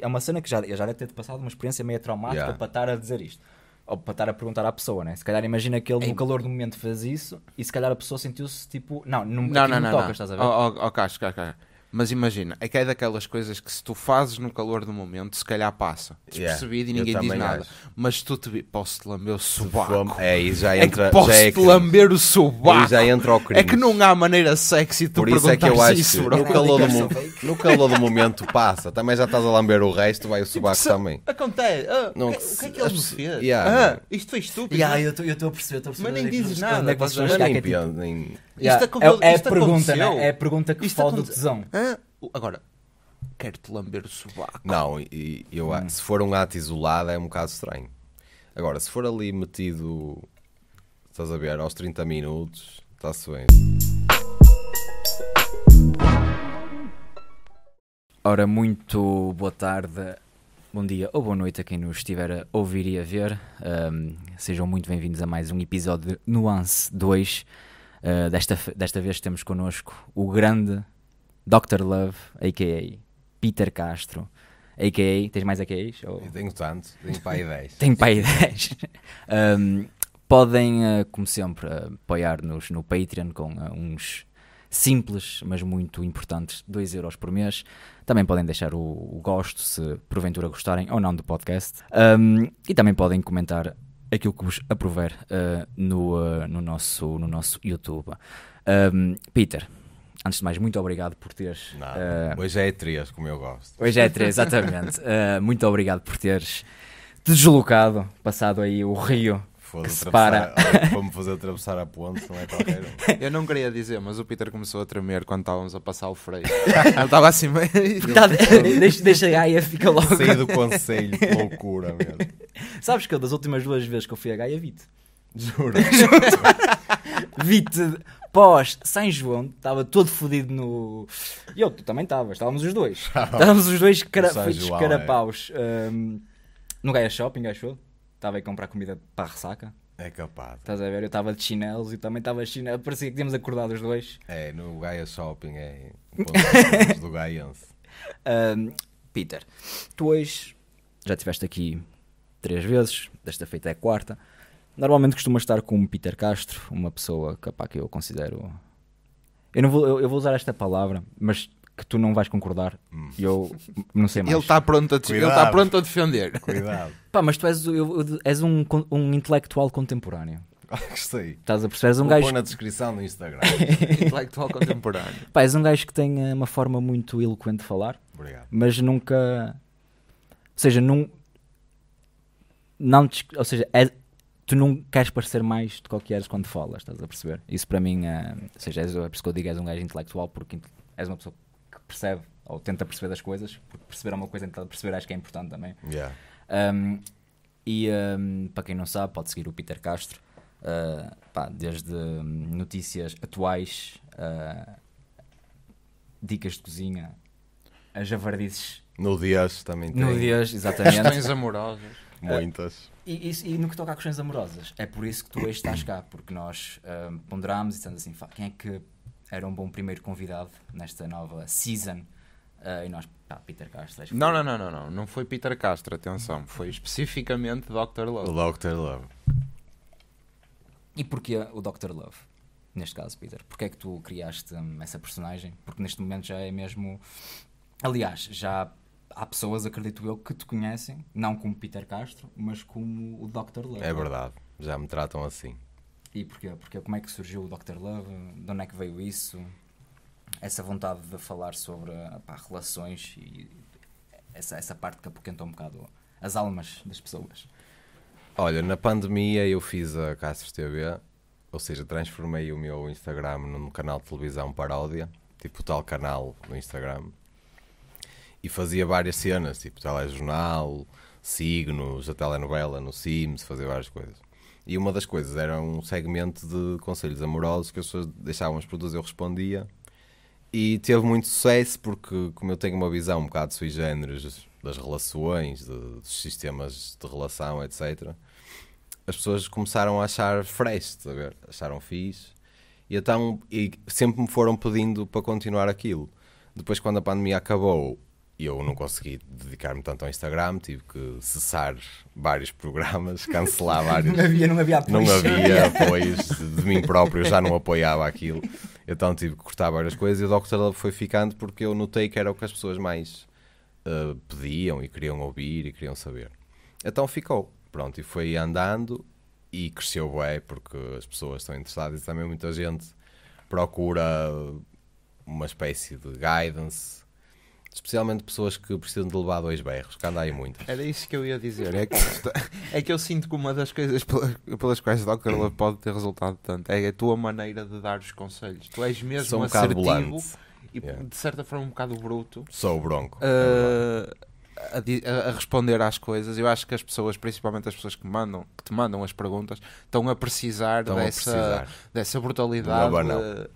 É uma cena que já, já deve ter passado uma experiência meio traumática yeah. para estar a dizer isto. Ou para estar a perguntar à pessoa, né? Se calhar imagina que ele, é no calor do momento, faz isso e se calhar a pessoa sentiu-se tipo, não, não, não, não, não, não não. estás a ver? Oh, oh, oh, cacho, cacho, cacho. Mas imagina, é que é daquelas coisas que se tu fazes no calor do momento, se calhar passa despercebido yeah, e ninguém diz nada. Acho. Mas tu te posso-te lamber o sobaco. É, e já é entra. É posso-te é lamber o E já entra o crime. É que não há maneira sexy de tu Por isso é que eu acho isso, que no, calor do momento no calor do momento passa. Também já estás a lamber o resto, vai o tipo, sobaco também. Acontece. Ah, não, o, que, é- o que é que ele me fez? Yeah, ah, isto foi estúpido. Yeah, eu estou a perceber, perceber. Mas nem é dizes nada. Onde é que vocês estão? Tipo, é a pergunta, é a pergunta que falta do tesão. Agora, quero-te lamber o sovaco. Não, e, eu, hum. se for um ato isolado é um bocado estranho. Agora, se for ali metido, estás a ver, aos 30 minutos, está-se bem. Ora, muito boa tarde, bom dia ou boa noite a quem nos estiver a ouvir e a ver. Um, sejam muito bem-vindos a mais um episódio de Nuance 2. Uh, ah, desta, desta vez temos connosco o grande Dr. Love, a.k.a. Peter Castro, a.k.a. Tens mais a.k.a.s? Ou... Tenho tanto, tenho pai 10. tenho pai 10. um, podem, eh, como sempre, apoiar-nos no Patreon com eh, uns simples, mas muito importantes, 2 euros por mês. Também podem deixar o, o, gosto, se porventura gostarem ou não do podcast. Um, e também podem comentar aquilo que vos aprover eh, no, no, nosso, no nosso YouTube. Um, Peter, antes de mais, muito obrigado por teres. uh, hoje é três, como eu gosto. Hoje é três, exatamente. uh, muito obrigado por teres te deslocado, passado aí o rio. Que separa. Vamos fazer atravessar a ponte, não é qualquer um. Eu não queria dizer, mas o Peter começou a tremer quando estávamos a passar o freio. Ele estava assim meio. Tá, deixa, deixa a Gaia, fica logo. Saí do conselho, que loucura mesmo. Sabes que eu, das últimas duas vezes que eu fui a Gaia, vi-te. Juro. vite pós São João, estava todo fodido no. E eu, tu também estava estávamos os dois. Estávamos os dois cara... feitos João, carapaus. É. Um, no Gaia Shopping, achou? Estava a comprar comida para a ressaca. É capaz. Estás a ver? Eu estava de chinelos e também estava de chinelos. Parecia que tínhamos acordado os dois. É, no Gaia Shopping, é. O do Gaiense. Um, Peter, tu hoje já estiveste aqui três vezes, desta feita é quarta. Normalmente costumo estar com o Peter Castro, uma pessoa que eu considero. Eu, não vou, eu, eu vou usar esta palavra, mas que tu não vais concordar. Hum. E eu não sei mais. Ele está pronto, a ele tá pronto a defender. Cuidado. Pá, mas tu és, eu, és um, um intelectual contemporâneo. Gostei. Ah, Estás a perceber? És um Vou gajo. na descrição no Instagram. intelectual contemporâneo. Pá, és um gajo que tem eh, uma forma muito eloquente de falar. Obrigado. Mas nunca. Ou seja, num. Não, ou seja, é tu não queres parecer mais do que eres quando falas, estás a perceber? Isso para mim, é, ou seja, é por isso que eu digo és um gajo intelectual, porque és uma pessoa que percebe ou tenta perceber as coisas, porque perceber é uma coisa, então perceber acho que é importante também. Yeah. Um, e um, para quem não sabe, pode seguir o Peter Castro, uh, pá, desde hum, notícias atuais, uh, dicas de cozinha, as javardices. No dias também tem. No dias, exatamente. Questões amorosas. Muitas. Ah, e, e, e, no que toca a questões amorosas, é por isso que tu hoje estás cá, porque nós uh, ah, ponderámos e estamos assim, quem é que era um bom primeiro convidado nesta nova season? Uh, e nós, pá, Peter Castro. Não, não, não, não, não, não foi Peter Castro, atenção, foi especificamente Dr. Love. O Dr. Love. E porquê o Dr. Love? Neste caso, Peter, porquê é que tu criaste hum, essa personagem? Porque neste momento já é mesmo. Aliás, já há pessoas, acredito eu, que te conhecem, não como Peter Castro, mas como o Dr. Love. É verdade, já me tratam assim. E porquê? Porque como é que surgiu o Dr. Love? De onde é que veio isso? Essa vontade de falar sobre pá, relações e essa, essa parte que apoquenta um bocado as almas das pessoas. Olha, na pandemia eu fiz a Castro TV, ou seja, transformei o meu Instagram num canal de televisão paródia, tipo tal canal no Instagram e fazia várias cenas, tipo telejornal, signos, a telenovela no Sims, fazia várias coisas. E uma das coisas era um segmento de conselhos amorosos que as pessoas deixavam as perguntas, eu respondia. E teve muito sucesso porque, como eu tenho uma visão um bocado sui generis das relações, de, dos sistemas de relação, etc., as pessoas começaram a achar fresh, acharam fixe. E, então, e sempre me foram pedindo para continuar aquilo. Depois, quando a pandemia acabou, e eu não consegui dedicar-me tanto ao Instagram, tive que cessar vários programas, cancelar vários. não havia, não havia apoio Não havia apoios de mim próprio, eu já não apoiava aquilo. Então tive que cortar várias coisas e o Dr. Love foi ficando porque eu notei que era o que as pessoas mais uh, pediam e queriam ouvir e queriam saber. Então ficou, pronto, e foi andando e cresceu bem porque as pessoas estão interessadas e também muita gente procura uma espécie de guidance Especialmente pessoas que precisam de levar dois berros, que anda aí muito. Era isso que eu ia dizer. É que, é que eu sinto que uma das coisas pelas, pelas quais a Carla pode ter resultado tanto é a tua maneira de dar os conselhos. Tu és mesmo Sou um assertivo e yeah. de certa forma um bocado bruto. Sou bronco. Uh, a, a, responder às coisas. Eu acho que as pessoas, principalmente as pessoas que mandam, que te mandam as perguntas, estão a precisar, estão dessa, a precisar. dessa brutalidade. Não, é não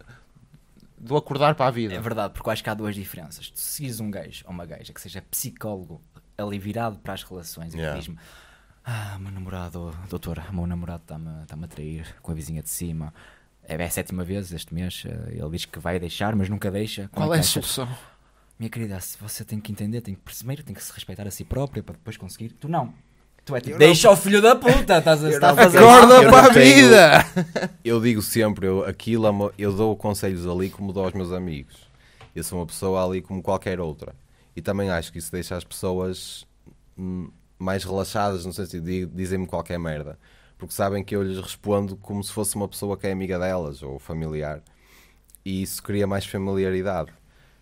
do acordar para a vida. É verdade, porque acho que há duas diferenças. Tu seguires um gajo ou uma gaja que seja psicólogo ali virado para as relações e diz-me ah, meu namorado, doutor, meu namorado está-me tá a trair com a vizinha de cima. É, é a sétima vez este mês. Eh, ele diz que vai deixar, mas nunca deixa. Qual é, é a solução? Minha querida, você tem que entender, tem que, perceber tem que se respeitar a si própria para depois conseguir. Tu não. Tu é tipo, deixa não... o filho da puta, estás a, a fazer Acorda para a vida! Eu digo sempre, eu, aquilo, é eu dou conselhos ali como dou aos meus amigos. Eu sou uma pessoa ali como qualquer outra. E também acho que isso deixa as pessoas hum, mais relaxadas, no sentido de dizem-me qualquer merda. Porque sabem que eu lhes respondo como se fosse uma pessoa que é amiga delas ou familiar. E isso cria mais familiaridade.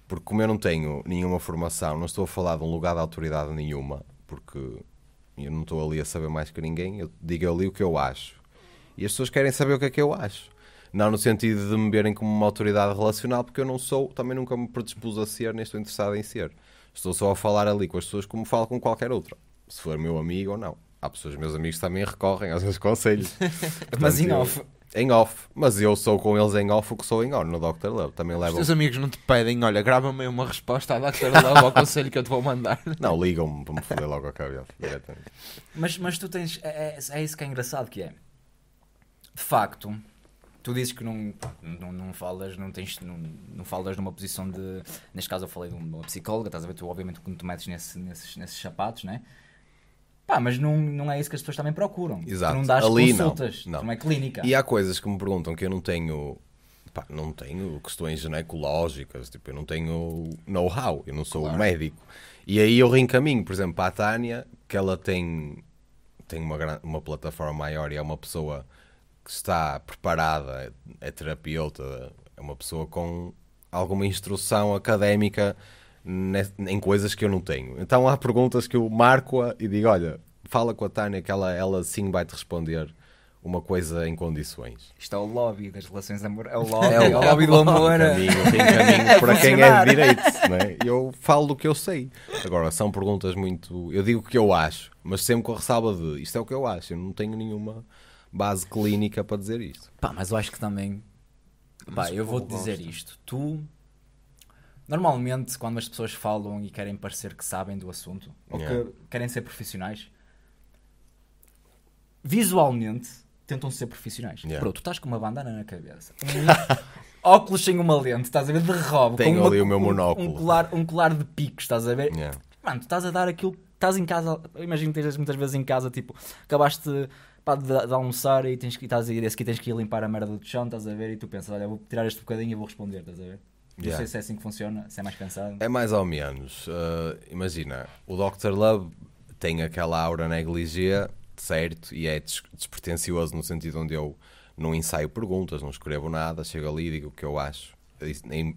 Porque como eu não tenho nenhuma formação, não estou a falar de um lugar de autoridade nenhuma, porque eu não estou ali a saber mais que ninguém, eu digo ali o que eu acho. E as pessoas querem saber o que é que eu acho. Não no sentido de me verem como uma autoridade relacional, porque eu não sou, também nunca me predispus a ser, nem estou interessado em ser. Estou só a falar ali com as pessoas como falo com qualquer outra. Se for meu amigo ou não. Há pessoas, meus amigos, também recorrem aos meus conselhos. Portanto, mas em off em off, mas eu sou com eles em off o que sou em on no Dr. Love. Também levo... Os teus amigos não te pedem, olha, grava-me uma resposta à Dr. Love ao conselho que eu te vou mandar. Não, ligam-me para me foder logo a cabeça. mas, mas tu tens. É, é, é, isso que é engraçado que é. De facto, tu dizes que não, não, não falas, não tens. Não, não falas numa posição de. Neste caso eu falei de uma psicóloga, estás a ver? Tu obviamente quando te metes nesse, nesses, nesses sapatos, né? Pá, mas não, não é isso que as pessoas também procuram. Exato. Tu não dás Ali consultas, não. não. não é clínica. E há coisas que me perguntam que eu não tenho Pá, não tenho questões ginecológicas, tipo, eu não tenho know-how, eu não sou claro. médico. E aí eu reencaminho, por exemplo, para a Tânia, que ela tem, tem uma, uma plataforma maior e é uma pessoa que está preparada, é terapeuta, é uma pessoa com alguma instrução académica em coisas que eu não tenho. Então há perguntas que eu marco-a e digo: olha, fala com a Tânia que ela, ela sim vai te responder uma coisa em condições. Isto é o lobby das relações amorosas. É, é, é o lobby, é o lobby do amor. caminho, tem caminho é para quem é de direito. Né? Eu falo do que eu sei. Agora, são perguntas muito. Eu digo o que eu acho, mas sempre com a ressalva de isto é o que eu acho. Eu não tenho nenhuma base clínica para dizer isto. Pá, mas eu acho que também. Pá, mas eu vou-te dizer isto. Tu Normalmente, quando as pessoas falam e querem parecer que sabem do assunto, ou yeah. que querem ser profissionais, visualmente tentam ser profissionais. Yeah. Pronto, tu estás com uma bandana na cabeça. óculos sem uma lente, estás a ver? De robo. Tenho uma, ali o meu monóculo. Um, um, colar, um colar de picos, estás a ver? Yeah. Mano, tu estás a dar aquilo. Estás em casa, imagino que estejas muitas vezes em casa, tipo, acabaste pá, de, de, almoçar e tens que, estás a ir, esse aqui tens que ir limpar a merda do chão, estás a ver? E tu pensas, olha, vou tirar este bocadinho e vou responder, estás a ver? Não yeah. sei se é assim que funciona, se é mais cansado. É mais ou menos. Uh, imagina, o Dr. Love tem aquela aura negligê, certo, e é des despretensioso no sentido onde eu não ensaio perguntas, não escrevo nada, chego ali e digo o que eu acho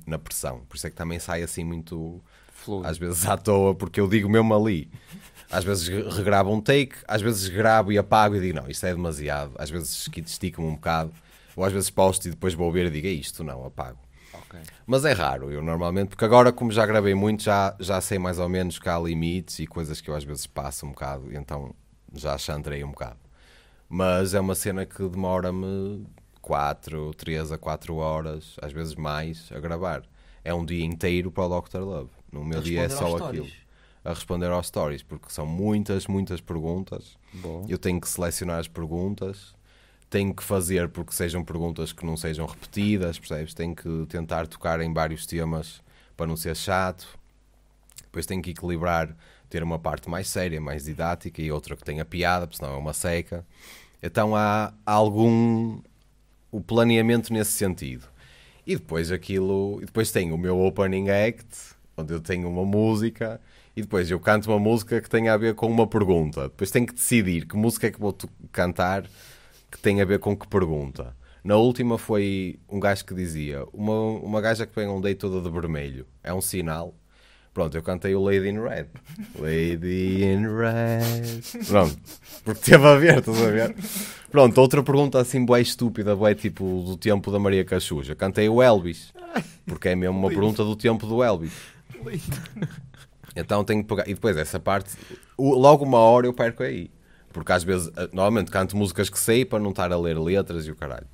na pressão. Por isso é que também sai assim muito. Fluido. Às vezes à toa, porque eu digo mesmo ali. Às vezes regravo um take, às vezes gravo e apago e digo não, isto é demasiado. Às vezes estico-me um bocado, ou às vezes posto e depois vou ver e digo é isto, não, apago. Mas é raro, eu normalmente, porque agora, como já gravei muito, já, já sei mais ou menos que há limites e coisas que eu às vezes passo um bocado, então já chantrei um bocado. Mas é uma cena que demora-me 4, 3 a 4 horas, às vezes mais, a gravar. É um dia inteiro para o Dr. Love. No meu dia é só aquilo. A responder aos stories, porque são muitas, muitas perguntas. Bom. Eu tenho que selecionar as perguntas tenho que fazer porque sejam perguntas que não sejam repetidas, percebes? Tenho que tentar tocar em vários temas para não ser chato. Depois tenho que equilibrar, ter uma parte mais séria, mais didática e outra que tenha piada, porque senão é uma seca. Então há algum o planeamento nesse sentido. E depois aquilo, e depois tenho o meu opening act, onde eu tenho uma música e depois eu canto uma música que tenha a ver com uma pergunta. Depois tenho que decidir que música é que vou cantar que tem a ver com que pergunta. Na última foi um gajo que dizia: Uma, uma gaja que pega um day toda de vermelho é um sinal. Pronto, eu cantei o Lady in Red. Lady in Red. Pronto, porque teve a ver, estás a ver? Pronto, outra pergunta assim, boé estúpida, boé tipo do tempo da Maria Cachuja. Cantei o Elvis, porque é mesmo uma pergunta do tempo do Elvis. Lindo. Então tenho que pegar. E depois essa parte, logo uma hora eu perco aí. Porque às vezes, eh, normalmente canto músicas que sei para não estar a ler letras e o caralho.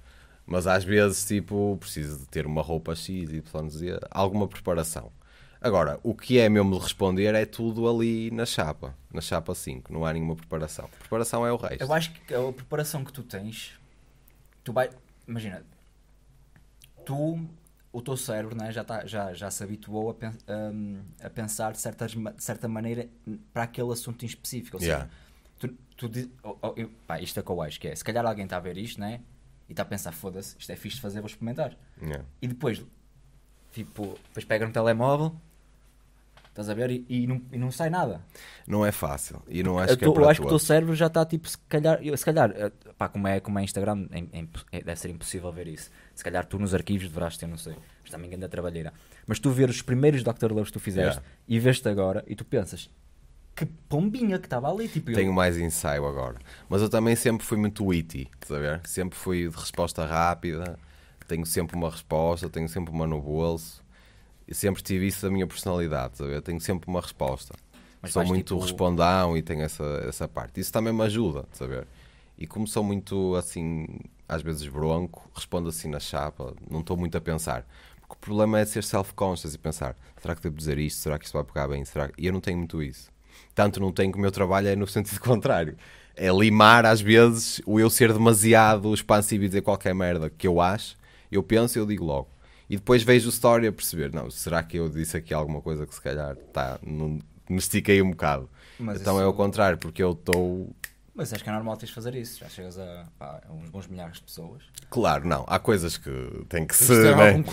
Mas às vezes, tipo, preciso de ter uma roupa X, e Z, alguma preparação. Agora, o que é mesmo de responder é tudo ali na chapa, na chapa 5, não há nenhuma preparação. Preparação é o resto. Eu acho que a preparação que tu tens, tu vai, imagina, tu, o teu cérebro né, já, tá, já, já se habituou a, pen, um, a pensar de, certas, de certa maneira para aquele assunto em específico. Ou seja, tu diz, oh, oh, eu, pá, isto é que eu acho que é. Se calhar alguém está a ver isto, né? E está a pensar, foda-se, isto é fixe de fazer, vou experimentar. Yeah. E depois, tipo, depois pega no telemóvel, estás a ver, e, e, não, e não sai nada. Não é fácil. E não acho eu que é tô, é Eu acho que o teu cérebro já está, tipo, se calhar, se calhar eh, pá, como é, como é Instagram, é, é, é, deve ser impossível ver isso. Se calhar tu nos arquivos deverás ter, não sei, mas também ainda trabalheira. Mas tu ver os primeiros Dr. Loves que tu fizeste yeah. e veste agora e tu pensas, que pombinha que estava ali. Tipo, Tenho eu... mais ensaio agora. Mas eu também sempre fui muito witty, saber, Sempre fui de resposta rápida, tenho sempre uma resposta, tenho sempre uma no bolso. E sempre tive isso da minha personalidade, saber, Tenho sempre uma resposta. Mas sou muito tipo... respondão e tenho essa, essa parte. Isso também me ajuda, saber, E como sou muito, assim, às vezes bronco, respondo assim na chapa, não estou muito a pensar o problema é ser self-conscious e pensar: será que devo dizer isto? Será que isto vai pegar bem? Será que... E eu não tenho muito isso tanto não tenho que o meu trabalho é no sentido contrário. É limar, às vezes, o eu ser demasiado expansivo e dizer qualquer merda que eu acho, eu penso e eu digo logo. E depois vejo o story a perceber, não, será que eu disse aqui alguma coisa que se calhar tá, não, me estiquei um bocado. Mas então isso... é o contrário, porque eu estou... Mas acho que é normal teres fazer isso, já chegas a, pá, uns bons milhares de pessoas. Claro, não, há coisas que tem que ser... Né?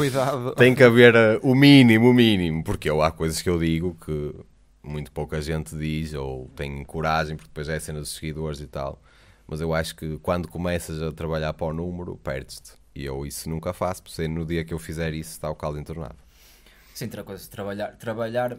Tem que haver uh, o mínimo, o mínimo, porque eu, há coisas que eu digo que muito pouca gente diz ou tem coragem, porque depois é a cena dos seguidores e tal. Mas eu acho que quando começas a trabalhar para o número, perdes-te. E eu isso nunca faço, porque no dia que eu fizer isso está o caldo entornado. Sim, outra coisa, trabalhar, trabalhar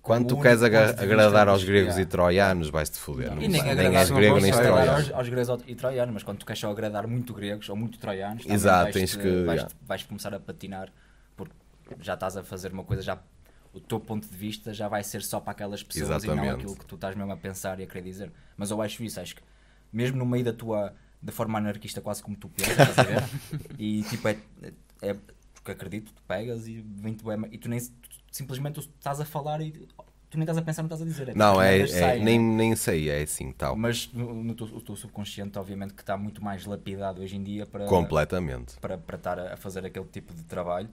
quando tu queres agradar aos gregos e troianos, vais-te foder. E nem, nem és grego nem troianos. Aos, aos gregos e troianos, mas quando tu queres só agradar muito gregos ou muito troianos, Exato, vais, tens que, vais, yeah. vais começar a patinar porque já estás a fazer uma coisa já o teu ponto de vista já vai ser só para aquelas pessoas Exatamente. e não aquilo que tu estás mesmo a pensar e a querer dizer. Mas eu acho isso, acho que mesmo no meio da tua da forma anarquista quase como tu pensas, e tipo é, é, é, porque acredito, tu pegas e vem te bem e tu nem tu, simplesmente tu estás a falar e tu nem estás a pensar, não estás a dizer. É, tipo não, é, é, sai, nem, né? nem sei, é assim tal. Mas no, no o teu subconsciente, obviamente, que está muito mais lapidado hoje em dia para. Completamente. Para, para estar a fazer aquele tipo de trabalho.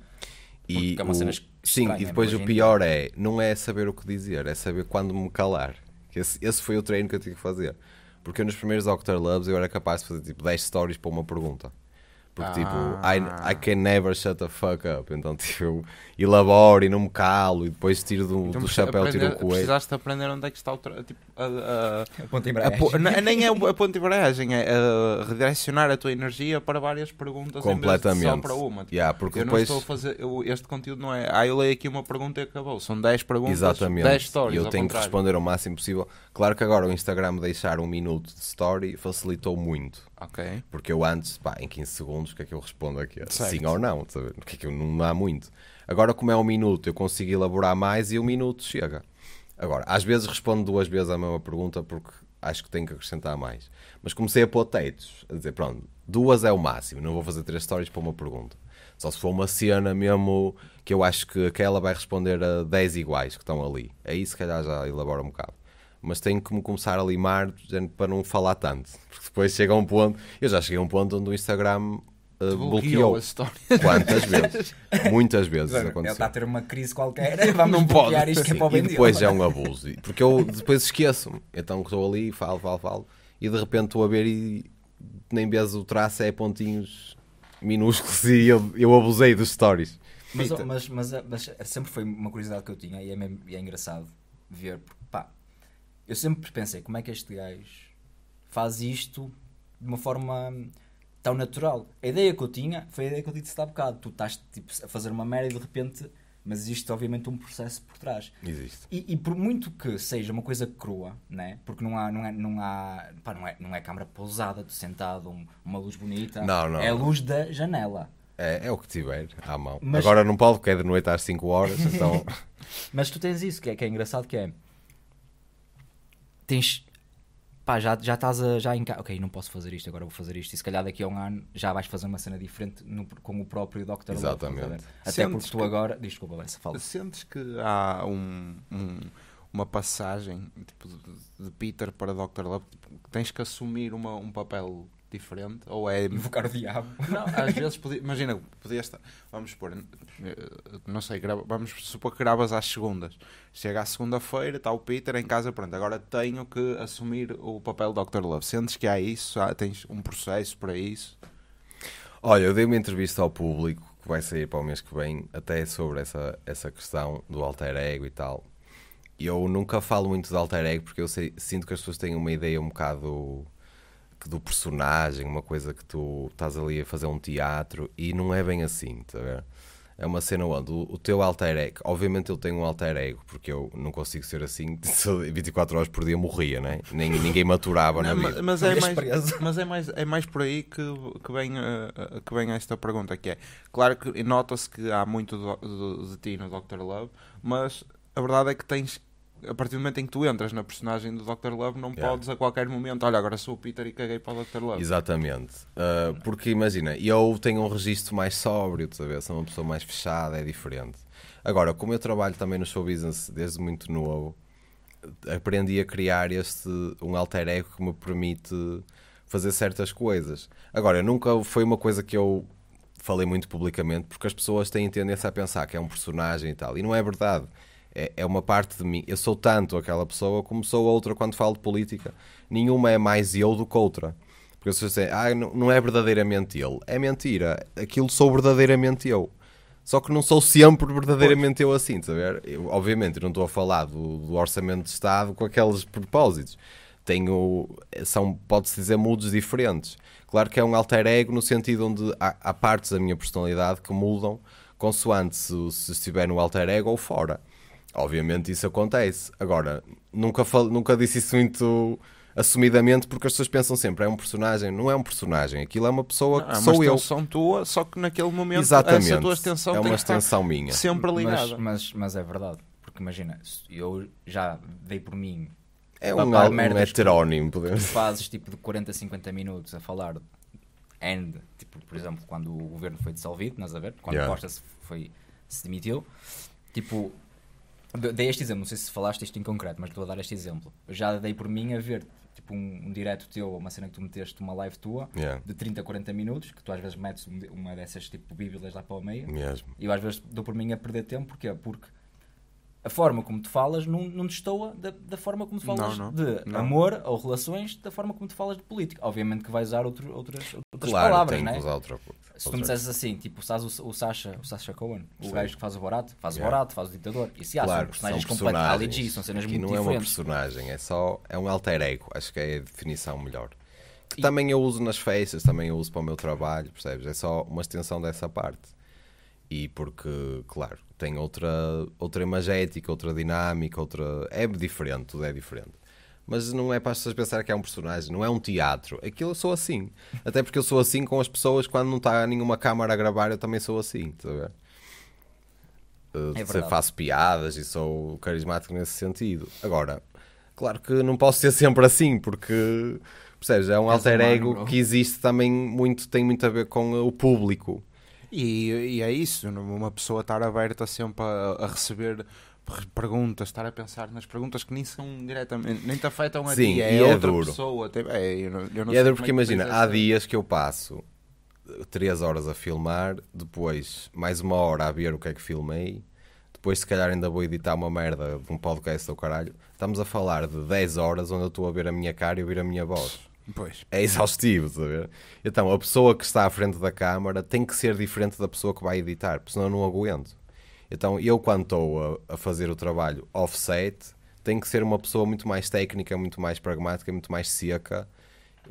E é uma o, cena Sim, e né, depois o pior é, não é saber o que dizer, é saber quando me calar. Esse, esse foi o treino que eu tive que fazer. Porque eu nos primeiros Doctor Loves eu era capaz de fazer tipo 10 stories para uma pergunta. Porque, ah. tipo, I, I ah. can never shut the fuck up. Então, tipo, eu elaboro e não me calo. E depois tiro do, então, do chapéu, aprender, tiro o coelho. Precisaste aprender onde é que está o, tipo, a, a, a ponta embreagem. nem é a ponta embreagem, é a é redirecionar a tua energia para várias perguntas Completamente. em vez de só para uma. Tipo, yeah, porque eu depois... não estou a fazer. Eu, este conteúdo não é. Ah, eu leio aqui uma pergunta e acabou. São 10 perguntas, Exatamente. 10 stories. E eu tenho que responder o máximo possível. Claro que agora o Instagram deixar um minuto de story facilitou muito Ok. Porque eu antes, pá, em 15 segundos, o que é que eu respondo aqui? Certo. Sim ou não, sabe? O que é que eu não há muito. Agora, como é um minuto, eu consigo elaborar mais e um minuto chega. Agora, às vezes respondo duas vezes a mesma pergunta porque acho que tenho que acrescentar mais. Mas comecei a pôr tetos, a dizer, pronto, duas é o máximo, não vou fazer três stories para uma pergunta. Só se for uma cena mesmo que eu acho que aquela vai responder a 10 iguais que estão ali. Aí se calhar já elabora um bocado mas tenho que me começar a limar para não falar tanto. Porque depois chega um ponto. Eu já cheguei a um ponto onde o Instagram Uh, bloqueou. Quantas vezes? Muitas vezes claro, aconteceu. Ele está a ter uma crise qualquer, vamos não bloquear pode. isto que é para o E depois é um abuso. Porque eu depois esqueço-me. Então estou ali, falo, falo, falo. E de repente estou a ver e nem vez o traço é pontinhos minúsculos e eu, eu abusei dos stories. Mas, mas, mas, mas, sempre foi uma curiosidade que eu tinha e é, mesmo, e é engraçado ver, porque eu sempre pensei como é que este gajo faz isto de uma forma tão natural. A ideia que eu tinha foi a ideia que eu disse há bocado. Tu estás tipo, a fazer uma merda e de repente. Mas existe obviamente um processo por trás. Existe. E, e por muito que seja uma coisa crua, né? porque não há, não é, não há pá, não é, não é câmara pousada, tu sentado, um, uma luz bonita. Não, não. É a luz da janela. É, é o que tiver à mão. Mas... Agora não pode, porque é de noite às 5 horas, então. mas tu tens isso, que é, que é engraçado que é tens. Pá, já, já estás a, já em casa. Ok, não posso fazer isto, agora vou fazer isto. E se calhar daqui a um ano já vais fazer uma cena diferente no, com o próprio Dr. Exatamente. Love, Até Sentes porque tu que... agora. Desculpa, Valença, fala. Sentes que há um, um uma passagem tipo, de Peter para Dr. Love, tipo, tens que assumir uma, um papel diferente, ou é... Invocar o diabo. Não, às vezes, podia, imagina, podia estar... Vamos supor, eh, não sei, grava, vamos supor que gravas às segundas. Chega à segunda-feira, está o Peter em casa, pronto, agora tenho que assumir o papel do Dr. Love. Sentes que há isso? Há, tens um processo para isso? Olha, eu dei uma entrevista ao público, que vai sair para o mês que vem, até sobre essa, essa questão do alter ego e tal. Eu nunca falo muito de alter ego, porque eu sei, sinto que as pessoas têm uma ideia um bocado do personagem, uma coisa que tu estás ali a fazer um teatro e não é bem assim, tá É uma cena onde o, o teu alter ego, obviamente eu tenho um alter ego, porque eu não consigo ser assim, 24 horas por dia morria, né? Nem, ninguém maturava na vida. Mas, mas é, mais, mas é, mais, é mais por aí que, que, vem, eh, eh, que vem esta pergunta, que é, claro que nota-se que há muito do, do, de ti no Dr. Love, mas a verdade é que tens a partir do momento em que tu entras na personagem do Dr. Love, não yeah. podes a qualquer momento, olha, agora sou o Peter e caguei para o Dr. Love. Exatamente. Uh, porque imagina, eu tenho um registro mais sóbrio, tu sabes, sou uma pessoa mais fechada, é diferente. Agora, como eu trabalho também no show business desde muito novo, aprendi a criar este um alter ego que me permite fazer certas coisas. Agora, nunca foi uma coisa que eu falei muito publicamente, porque as pessoas têm tendência a pensar que é um personagem e tal, e não é verdade é, é uma parte de mim. Eu sou tanto aquela pessoa como sou outra quando falo de política. Nenhuma é mais eu do que outra. Porque se você ah, não é verdadeiramente ele, é mentira. Aquilo sou verdadeiramente eu. Só que não sou sempre verdadeiramente eu assim, saber? Eu, obviamente, eu não estou a falar do, do, orçamento de Estado com aqueles propósitos. Tenho, são, pode-se dizer, mudos diferentes. Claro que é um alter ego no sentido onde há, há partes da minha personalidade que mudam consoante se, se estiver no alter ego ou fora. Obviamente isso acontece. Agora, nunca, falo, nunca disse isso muito assumidamente porque as pessoas pensam sempre é um personagem, não é um personagem, aquilo é uma pessoa que ah, sou eu. É uma extensão tua, só que naquele momento Exatamente. essa tua extensão é uma extensão minha. sempre ligada. Mas, mas, mas, é verdade, porque imagina, eu já dei por mim. É um, é um heterónimo, podemos tu fazes tipo de 40 a 50 minutos a falar end, tipo, por exemplo, quando o governo foi dissolvido, estás a ver? Quando yeah. Costa se, foi, se demitiu, tipo, Dei este exemplo, não sei se falaste isto em concreto, mas estou a dar este exemplo. já dei por mim a ver tipo um, um direto teu, uma cena que tu meteste, uma live tua, yeah. de 30 a 40 minutos, que tu às vezes metes uma dessas tipo bíblias lá para o meio. Mesmo. E eu às vezes dou por mim a perder tempo, porquê? Porque a forma como tu falas não, não destoa da, da forma como tu falas não, não, de não. amor ou relações, da forma como tu falas de política. Obviamente que vais usar outro, outras, outras claro, palavras, tem né? que usar outra coisa. Se tu me dissesses assim, tipo, sabes o, o Sasha, o Sasha Cohen, o Sim. gajo que faz o Borat faz yeah. o Borat faz o ditador. Isso claro, há, são personagens completamente ali são cenas muito não diferentes. não é uma personagem, é só é um alter ego, acho que é a definição melhor. Que e... também eu uso nas festas, também eu uso para o meu trabalho, percebes? É só uma extensão dessa parte. E porque, claro, tem outra, outra imagética, outra dinâmica, outra. É diferente, tudo é diferente mas não é para as pessoas pensar que é um personagem, não é um teatro. Aquilo eu sou assim. Até porque eu sou assim com as pessoas quando não está nenhuma câmara a gravar, eu também sou assim, tá é ver? faço piadas e sou carismático nesse sentido. Agora, claro que não posso ser sempre assim, porque percebes? É um alter ego é? que existe também muito, tem muito a ver com o público. E, e é isso, uma pessoa estar aberta sempre a, a receber perguntas, estar a pensar nas perguntas que nem são diretamente, nem te afetam a Sim, ti, é, é outra duro. pessoa. até é, eu não, eu não e é duro é porque imagina, há assim. dias que eu passo 3 horas a filmar, depois mais uma hora a ver o que é que filmei, depois se calhar ainda vou editar uma merda de um podcast do caralho. Estamos a falar de 10 horas onde eu estou a ver a minha cara e ouvir a minha voz. Pois. É exaustivo, saber Então, a pessoa que está à frente da câmara tem que ser diferente da pessoa que vai editar, porque senão eu não aguento. Então, eu, quando estou a, a fazer o trabalho offset, tenho que ser uma pessoa muito mais técnica, muito mais pragmática, muito mais seca.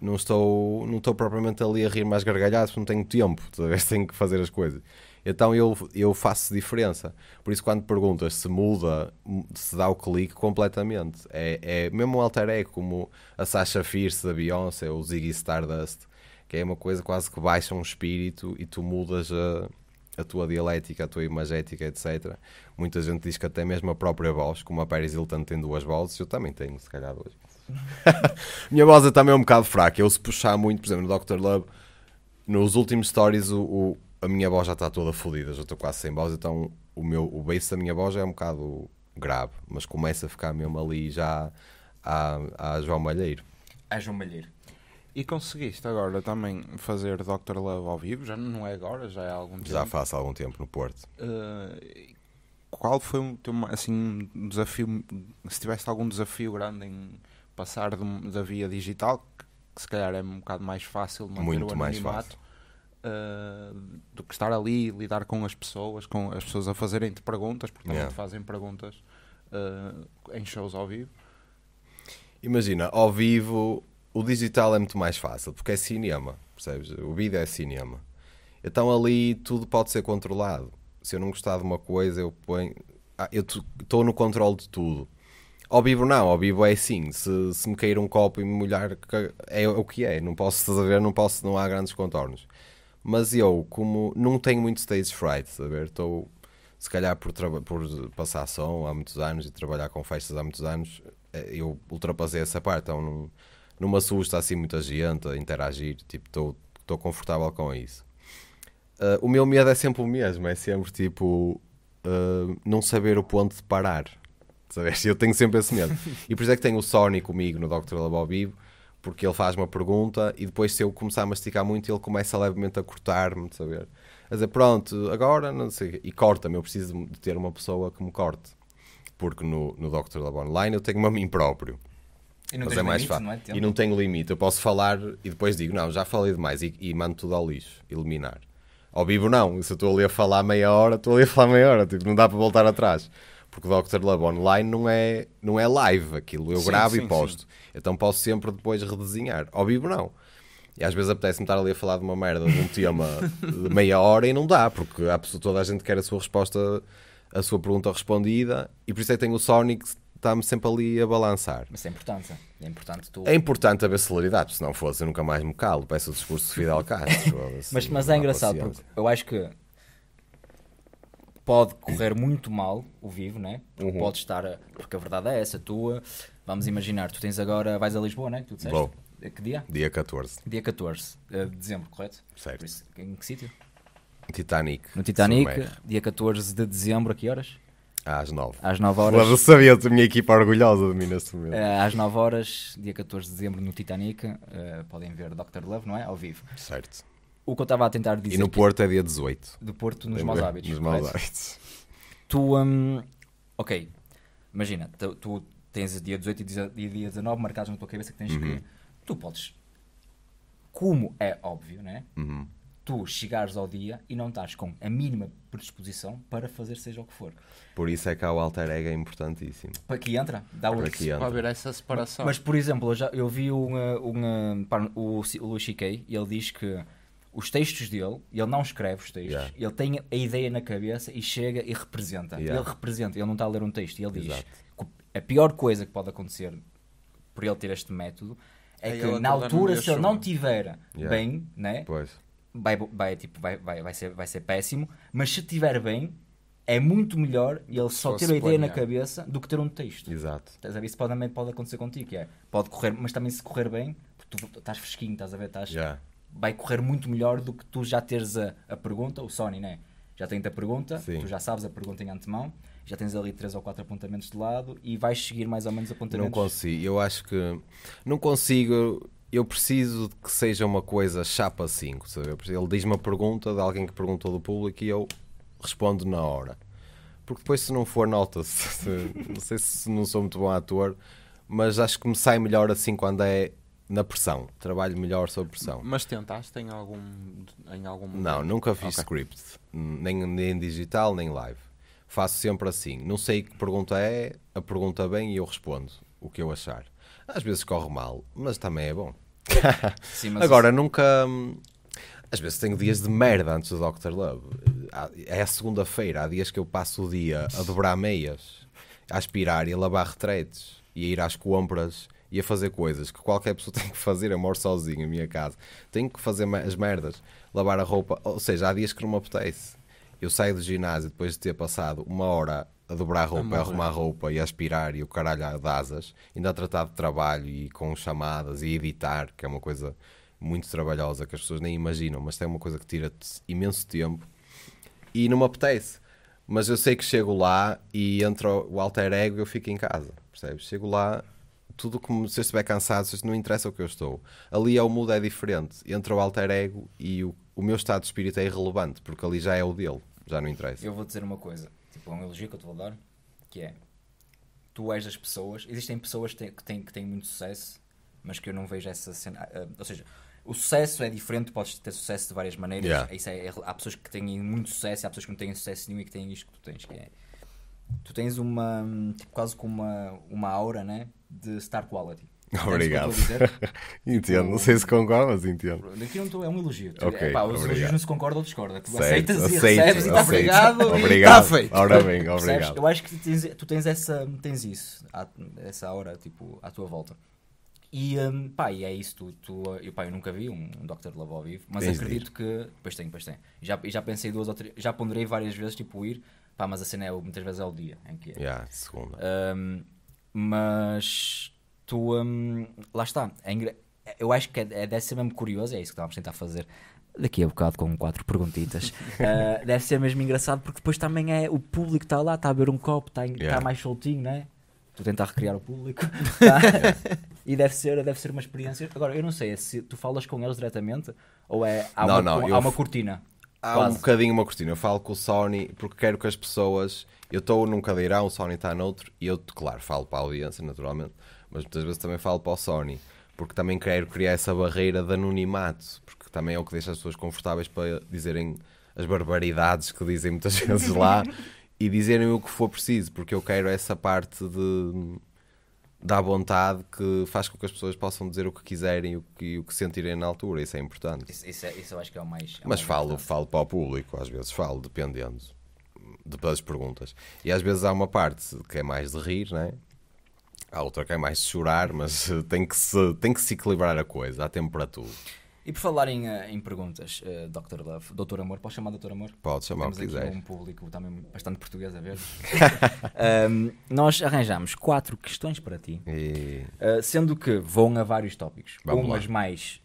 Não estou, não estou propriamente ali a rir mais gargalhado, porque não tenho tempo, talvez tenho que fazer as coisas. Então eu, eu faço diferença. Por isso, quando perguntas se muda, se dá o clique completamente. É, é mesmo um alter ego, como a Sasha Fierce da Beyoncé ou o Ziggy Stardust, que é uma coisa quase que baixa um espírito e tu mudas a a tua dialética, a tua imagética, etc. Muita gente diz que até mesmo a própria voz, como a Paris Hilton tem duas vozes, eu também tenho, se calhar, duas. Minha voz é também um bocado fraca. Eu, se puxar muito, por exemplo, no Dr. Love, nos últimos stories, o, o a minha voz já está toda fodida, já estou quase sem voz, então o meu o bass da minha voz é um bocado grave, mas começa a ficar mesmo ali já a, a João Malheiro. A João Malheiro. E conseguiste agora também fazer Dr. Love ao vivo, já não é agora, já é há algum tempo. Já faço algum tempo no Porto. Uh, qual foi o teu assim, um desafio, se tiveste algum desafio grande em passar de, da via digital, que se calhar é um bocado mais fácil manter Muito o mais fácil. Uh, do que estar ali lidar com as pessoas, com as pessoas a fazerem-te perguntas, porque yeah. também te fazem perguntas uh, em shows ao vivo. Imagina, ao vivo o digital é muito mais fácil, porque é cinema, percebes? O vídeo é cinema. Então ali tudo pode ser controlado. Se eu não gostar de uma coisa, eu ponho. Ah, eu estou no controle de tudo. Ao vivo não, ao vivo é assim. Se, se me cair um copo e me molhar, é o que é. Não posso saber, não posso, não há grandes contornos. Mas eu, como não tenho muito stage fright, saber, estou se calhar por, por passar som há muitos anos e trabalhar com festas há muitos anos, eh, eu ultrapassei essa parte. Então não não me assusta assim muita gente a interagir, tipo, estou confortável com isso. Uh, o meu medo é sempre o mesmo, é sempre tipo uh, não saber o ponto de parar. Sabes? Eu tenho sempre esse medo. e por isso é que tenho o Sony comigo no Dr. Labo ao vivo, porque ele faz uma pergunta e depois, se eu começar a masticar muito, ele começa levemente a cortar-me, saber? A dizer, pronto, agora não sei. E corta-me, eu preciso de ter uma pessoa que me corte. Porque no, no Dr. Labo Online eu tenho-me a mim próprio. E não, mas é mais limite, não é e não tenho limite. Eu posso falar e depois digo, não, já falei demais e, e mando tudo ao lixo, eliminar. Ao vivo não, se eu estou ali a falar meia hora, estou ali a falar meia hora, tipo, não dá para voltar atrás. Porque o Dr. Lab online não é, não é live aquilo, eu sim, gravo sim, e posto. Sim. Então posso sempre depois redesenhar. Ao vivo não. E às vezes apetece-me estar ali a falar de uma merda, de um tema de meia hora e não dá, porque a pessoa, toda a gente quer a sua resposta, a sua pergunta respondida. E por isso é que tem o Sonic está-me sempre ali a balançar. Mas é importante. É importante, tu... é importante haver celeridade, se não fosse eu nunca mais me calo. Peço o discurso de Fidel Castro. mas mas é engraçado, porque eu acho que pode correr muito mal o vivo, né? Uhum. Pode estar. A... Porque a verdade é essa. tua. vamos imaginar, tu tens agora. Vais a Lisboa, né? Tu disseste? Bom. Eh, que dia? Dia 14. Dia 14 eh, de dezembro, correto? Certo. Isso, em que sítio? Titanic. No Titanic, dia 14 de dezembro, a que horas? Às 9. Às 9 horas. Mas sabia a minha equipa orgulhosa de mim neste momento. Eh, às 9 horas, dia 14 de dezembro, no Titanic, uh, podem ver Dr. Love, não é? Ao vivo. Certo. O que eu estava a tentar dizer. E no Porto é dia 18. Do Porto, nos Maus Hábitos. Nos é Maus Hábitos. Tu, um, ok, imagina, tu, tu, tens dia 18 e dia 19 marcados na tua cabeça que tens uhum. que. Tu podes. Como é óbvio, né? Uhum tu chegares ao dia e não estás com a mínima predisposição para fazer seja o que for. Por isso é que há o alter ego é importantíssimo. Para que entra, dá para que entra. Para haver essa separação. Mas, por exemplo, eu, já, eu vi um, eh, um, eh, o, o Luís Chiquei e ele diz que os textos dele, ele não escreve os textos, yeah. ele tem a ideia na cabeça e chega e representa. Yeah. Ele representa, ele não está a ler um texto. E ele Exato. diz que a pior coisa que pode acontecer por ele ter este método é, é que na altura, se ele não tiver yeah. bem, né, pois vai, vai, tipo, vai, vai, vai, ser, vai ser péssimo, mas se estiver bem, é muito melhor ele só, só ter a ideia na é. cabeça do que ter um texto. Exato. Estás a ver? Isso pode, também pode acontecer contigo, é. Pode correr, mas também se correr bem, tu estás fresquinho, estás a ver? Estás, yeah. Vai correr muito melhor do que tu já teres a, a pergunta, o Sony, né? Já tem a pergunta, Sim. tu já sabes a pergunta em antemão, já tens ali três ou quatro apontamentos de lado e vais seguir mais ou menos apontamentos. Não consigo, eu acho que não consigo eu preciso que seja uma coisa chapa 5, sabe? Ele diz uma pergunta de alguém que perguntou do público e eu respondo na hora. Porque depois, se não for, nota-se. Não sei se não sou muito bom ator, mas acho que me sai melhor assim quando é na pressão. Trabalho melhor sob pressão. Mas tentaste em algum, em algum momento? Não, nunca fiz okay. script. Nem, nem digital, nem live. Faço sempre assim. Não sei que pergunta é, a pergunta bem e eu respondo o que eu achar. Às vezes corre mal, mas também é bom. Sim, mas Agora, isso... nunca. Hum, às vezes tenho dias de merda antes do Dr. Love. É a segunda-feira, há dias que eu passo o dia a dobrar meias, a aspirar e a lavar retretes e a ir às compras e a fazer coisas que qualquer pessoa tem que fazer. Eu moro sozinho em minha casa, tenho que fazer as merdas, lavar a roupa. Ou seja, há dias que não me apetece. Eu saio do ginásio depois de ter passado uma hora a dobrar a roupa, a, a arrumar roupa e a aspirar e o caralho de asas, ainda a tratar de trabalho e com chamadas e editar, que é uma coisa muito trabalhosa que as pessoas nem imaginam, mas tem uma coisa que tira-te imenso tempo e não me apetece. Mas eu sei que chego lá e entra o alter ego e eu fico em casa, percebes? Chego lá, tudo como se eu estiver cansado, se não interessa o que eu estou. Ali é o mundo é diferente. Entra o alter ego e o, o meu estado de espírito é irrelevante, porque ali já é o dele, já não interessa. Eu vou dizer uma coisa Tipo, é um elogio que eu te vou dar, que é tu és das pessoas, existem pessoas que têm, que têm, que têm muito sucesso, mas que eu não vejo essa cena, uh, ou seja, o sucesso é diferente, podes ter sucesso de várias maneiras, yeah. Isso é, é, há pessoas que têm muito sucesso, há pessoas que não têm sucesso nenhum e que têm isto que tu tens, que é, tu tens uma, tipo, quase como uma, uma aura, né, de star quality. Obrigado. entendo, não sei se concordo, mas entendo. aqui não tô, é um elogio. Okay, é, pá, os elogios não se concordam ou discordam. Tu aceito, aceitas tá aceito, e recebes aceito, e está obrigado. Obrigado. Está feito. Ora bem, obrigado. Percebes? Eu acho que tens, tu tens, essa, tens isso, à, essa hora, tipo, à tua volta. E, um, pá, e é isso. Tu, tu, eu, pá, eu nunca vi um, um Dr. Love ao vivo, mas tens acredito que. Pois tem, pois tem. Já, já pensei duas ou três. Já ponderei várias vezes, tipo, ir. Pá, mas a cena é muitas vezes é o dia em que é. Yeah, segunda. Um, mas tu hum, lá está. É eu acho que é, é, deve ser mesmo curioso, é isso que vamos tentar fazer daqui a bocado com quatro perguntitas. uh, deve ser mesmo engraçado porque depois também é o público está lá, está a beber um copo, está yeah. tá mais soltinho, não é? Tu tentar recriar o público tá? e deve ser, deve ser uma experiência. Agora, eu não sei é se tu falas com eles diretamente ou é há, não, uma, não, com, há uma cortina. Há quase. um bocadinho uma cortina. Eu falo com o Sony porque quero que as pessoas. Eu estou num cadeirão, o Sony está noutro e eu, claro, falo para a audiência naturalmente mas muitas vezes também falo para o Sony, porque também quero criar essa barreira de anonimato, porque também é o que deixa as pessoas confortáveis para dizerem as barbaridades que dizem muitas vezes lá e dizerem o que for preciso, porque eu quero essa parte de da vontade que faz com que as pessoas possam dizer o que quiserem e o que, o que sentirem na altura, isso é importante. Isso, isso, é, isso eu acho que é o mais. É Mas falo, falo para o público, às vezes falo, dependendo das perguntas. E às vezes há uma parte que é mais de rir, né? Há outra que é mais chorar, mas eh, tem que, se, tem que se equilibrar a coisa, há tempo para tudo. E por falar em, eh, em perguntas, uh, eh, Dr. Love, Doutor Amor, posso chamar Doutor Amor? Pode chamar Temos o que quiser. um público também bastante português a ver. um, nós arranjamos quatro questões para ti, e... uh, sendo que vão a vários tópicos. Vamos Umas lá. mais,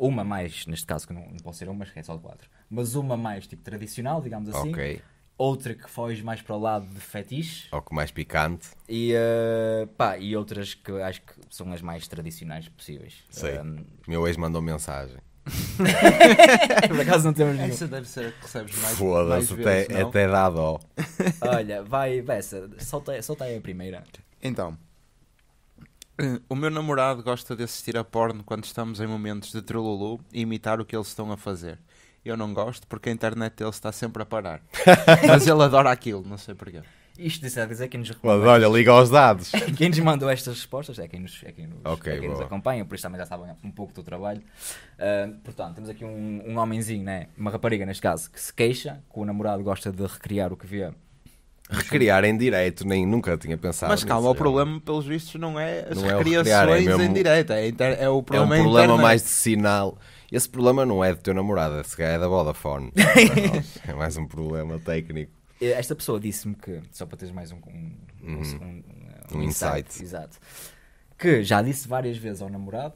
um, uma mais, neste caso que não, não pode ser uma, mas é só quatro. Mas uma mais tipo tradicional, digamos assim. Ok outra que foge mais para o lado de fetiche. Ou que mais picante. E, uh, pá, e outras que acho que são as mais tradicionais possíveis. Sei. Um... Meu ex mandou mensagem. Por acaso não temos nenhum. Essa deve ser a que recebes mais. Foda-se, até, até dá dó. Olha, vai, Bessa, solta, solta aí a primeira. Então, eh, o meu namorado gosta de assistir a porno quando estamos em momentos de trululu e imitar o que eles estão a fazer. Eu não gosto porque a internet dele está sempre a parar. Mas ele adora aquilo, não sei porquê. Isto disse a dizer quem nos recomendou. Mas olha, liga aos dados. Quem nos mandou estas respostas é quem nos, é quem nos, okay, é quem nos acompanha, por isso também já sabem um pouco do trabalho. Uh, portanto, temos aqui um, um homenzinho, né? uma rapariga neste caso, que se queixa que o namorado gosta de recriar o que vê Recriar em direto, nem nunca tinha pensado. Mas calma, o problema, pelos vistos, não é as não recriações é recriar, é mesmo... em direito, é, inter... é o problema, é um problema mais de sinal. Esse problema não é de teu namorado, esse é da Vodafone. é mais um problema técnico. Eh, esta pessoa disse-me que, só para teres mais um, um, uhum. um, um insight, insight, exato, que já disse várias vezes ao namorado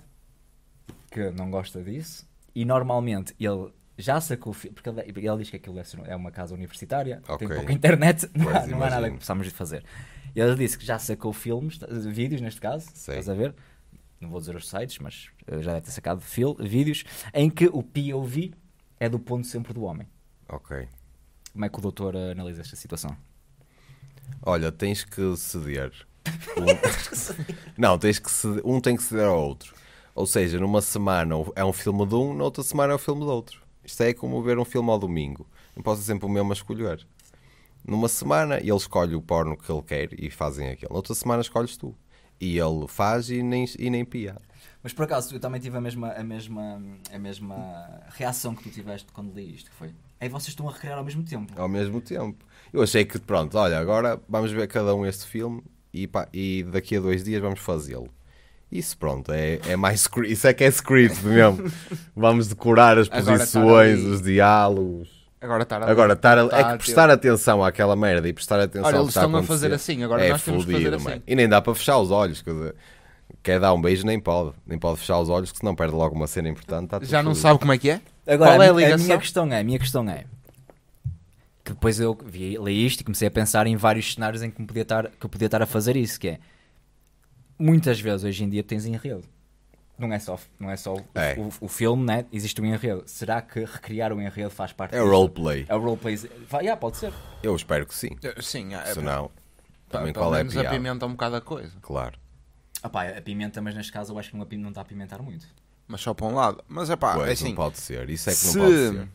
que não gosta disso e normalmente ele já sacou, porque ele, ele diz que aquilo é, é uma casa universitária, okay. tem pouca internet, pois não, há, não há nada que possamos fazer. Ele disse que já sacou filmes, vídeos neste caso, Sei. estás a ver? não vou dizer os sites, mas eh, já deve ter sacado vídeos, em que o POV é do ponto sempre do homem. Ok. Como é que o doutor eh, analisa esta situação? Olha, tens que ceder. Um... não, tens que ceder. um tem que ceder ao outro. Ou seja, numa semana é um filme de um, na outra semana é um filme do outro. Isto é como ver um filme ao domingo. Não posso ser sempre o mesmo a escolher. Numa semana ele escolhe o porno que ele quer e fazem aquilo. Na outra semana escolhes tu. E ele faz e nem, e nem pia. Mas por acaso, eu também tive a mesma, a mesma, a mesma reação que tu tiveste quando li isto, que foi... Aí vocês estão a recriar ao mesmo tempo. Ao mesmo tempo. Eu achei que, pronto, olha, agora vamos ver cada um este filme e, pá, e daqui a dois dias vamos fazê-lo. Isso, pronto, é, é mais isso é que é script mesmo. vamos decorar as posições, os diálogos. Agora estar a Agora estar é que tá, prestar atenção àquela merda e prestar atenção Olha, eles estão a fazer assim, agora é nós temos fudido, que fazer assim. E nem dá para fechar os olhos, quer dizer, quer dar um beijo nem pode, nem pode fechar os olhos que senão perde logo uma cena importante. Tá Já não fudido. sabe como é que é? Agora, Qual é a, ligação? a minha questão é, a minha questão é que depois eu vi, li isto e comecei a pensar em vários cenários em que, podia estar, que eu podia estar a fazer isso, que é muitas vezes hoje em dia tens enredo não é só, não é só o, é. o, o filme, né? existe um enredo. Será que recriar o um enredo faz parte É roleplay. É roleplay. Yeah, pode ser. Eu espero que sim. Sim, é, Se é, não, também qual é a piada? apimenta um bocado a coisa. Claro. Ah, a pimenta mas neste caso eu acho que não, não está a pimentar muito. Mas só para um lado. Mas é pá, é pois, assim... Não pode ser. Isso é que não pode ser.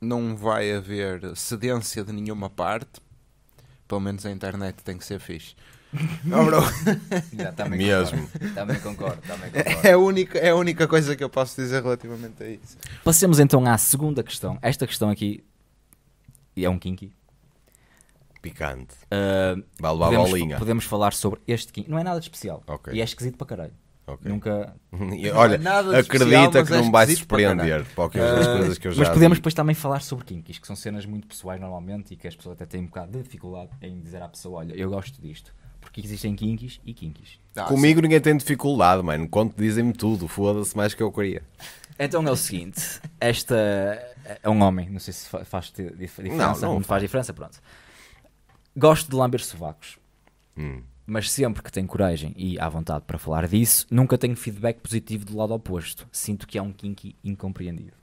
não vai haver cedência de nenhuma parte, pelo menos a internet tem que ser fixe bro. Já, também é Mesmo. Concordo, também concordo, também concordo. É a, única, é a única coisa que eu posso dizer relativamente a isso. Passemos então à segunda questão. Esta questão aqui é um kinky. Picante. Uh, vale, vale podemos, podemos falar sobre este kinky. Não é nada de especial. Okay. E é esquisito para caralho. Okay. Nunca. Olha, é acredita especial, que não é vai surpreender para as ah. coisas que eu já. Mas podemos depois também falar sobre kinkies, que são cenas muito pessoais normalmente e que as pessoas até têm um bocado de dificuldade em dizer à pessoa: olha, eu gosto disto porque existem kinkies e kinkies. Ah, Comigo sim. ninguém tem dificuldade, mano. Quando dizem-me tudo, foda-se mais que eu queria. Então é o seguinte: esta é um homem, não sei se faz diferença, não, não, não faz diferença, pronto. Gosto de lamber sovacos, hum. mas sempre que tenho coragem e há vontade para falar disso, nunca tenho feedback positivo do lado oposto. Sinto que é um kinky incompreendido.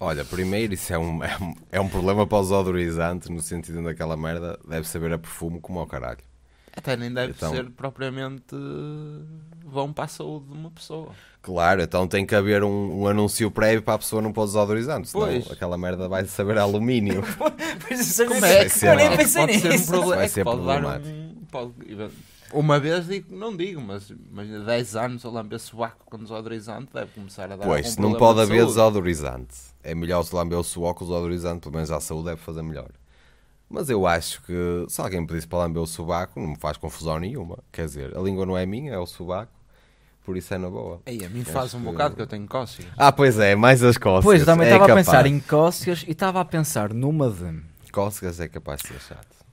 Olha, primeiro isso é um, é um, é um problema para os odorizantes, no sentido daquela merda deve saber a perfume como ao caralho. Até nem deve então, ser propriamente eh, vão para a saúde de uma pessoa. Claro, então tem que haver um, um anúncio prévio para a pessoa não pôr odorizantes. senão pois. aquela merda vai saber alumínio. pois, é como é que, é que, que, que pode, ser um problema. É pode, dar um, pode uma vez digo, não digo, mas imagina 10 anos a lamber suaco com desodorizante deve começar a dar Pois, não pode haver saúde. desodorizante. É melhor se lamber o suor com desodorizante, pelo menos à saúde deve fazer melhor. Mas eu acho que se alguém pedisse para lamber o suaco, não me faz confusão nenhuma. Quer dizer, a língua não é minha, é o suaco. Por isso é na boa. Ei, a mim Acho faz um que- bocado que eu tenho cócegas. Ah, pois é, mais as cócegas. Pois, também é estava a pensar em cócegas e estava a pensar numa de. Cócegas é capaz de ser chato.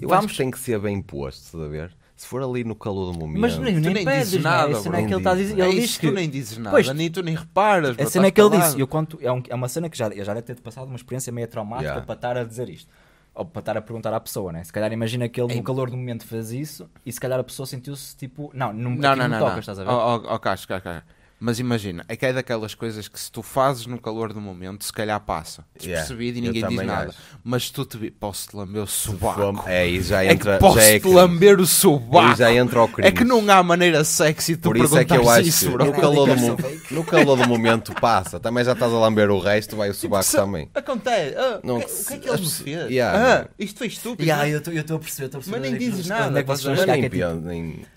Eu Vamos... acho que tem que ser bem posto, estás a ver? Se for ali no calor do momento. Mas nem, nem pedes, dizes é? nada, né? cena é que ele, tá diz... ele é diz que... tu nem dizes nada, pois, nem tu nem reparas. A cena é tá que ele disse, eu conto, é, um, é, uma cena que já, eu já deve ter passado uma experiência meio traumática yeah. para estar a dizer isto. Ou para estar a perguntar à pessoa, né? Se calhar imagina que ele no calor do momento fez isso e se calhar a pessoa sentiu-se tipo, não, não, não, não, não, tocas, não. estás a ver? não, não, não, cá, cá, cá. Mas imagina, é que é daquelas coisas que se tu fazes no calor do momento, se calhar passa despercebido yeah, e ninguém diz nada. Acho. Mas tu te posso-te lamber o sobaco. É, é e é já entra. É posso-te é lamber o sobaco. já entra ao crime. É que não há maneira sexy de tu Por isso é que eu acho isso, no, calor do, no calor do momento passa. Também já estás a lamber o resto, vai o sobaco também. Acontece. Ah, não, que, é- o que é que ele me fez? Yeah. Ah, isto foi estúpido. Yeah, eu estou a perceber, estou a perceber. Mas nem dizes nada. Onde é que vocês vão tipo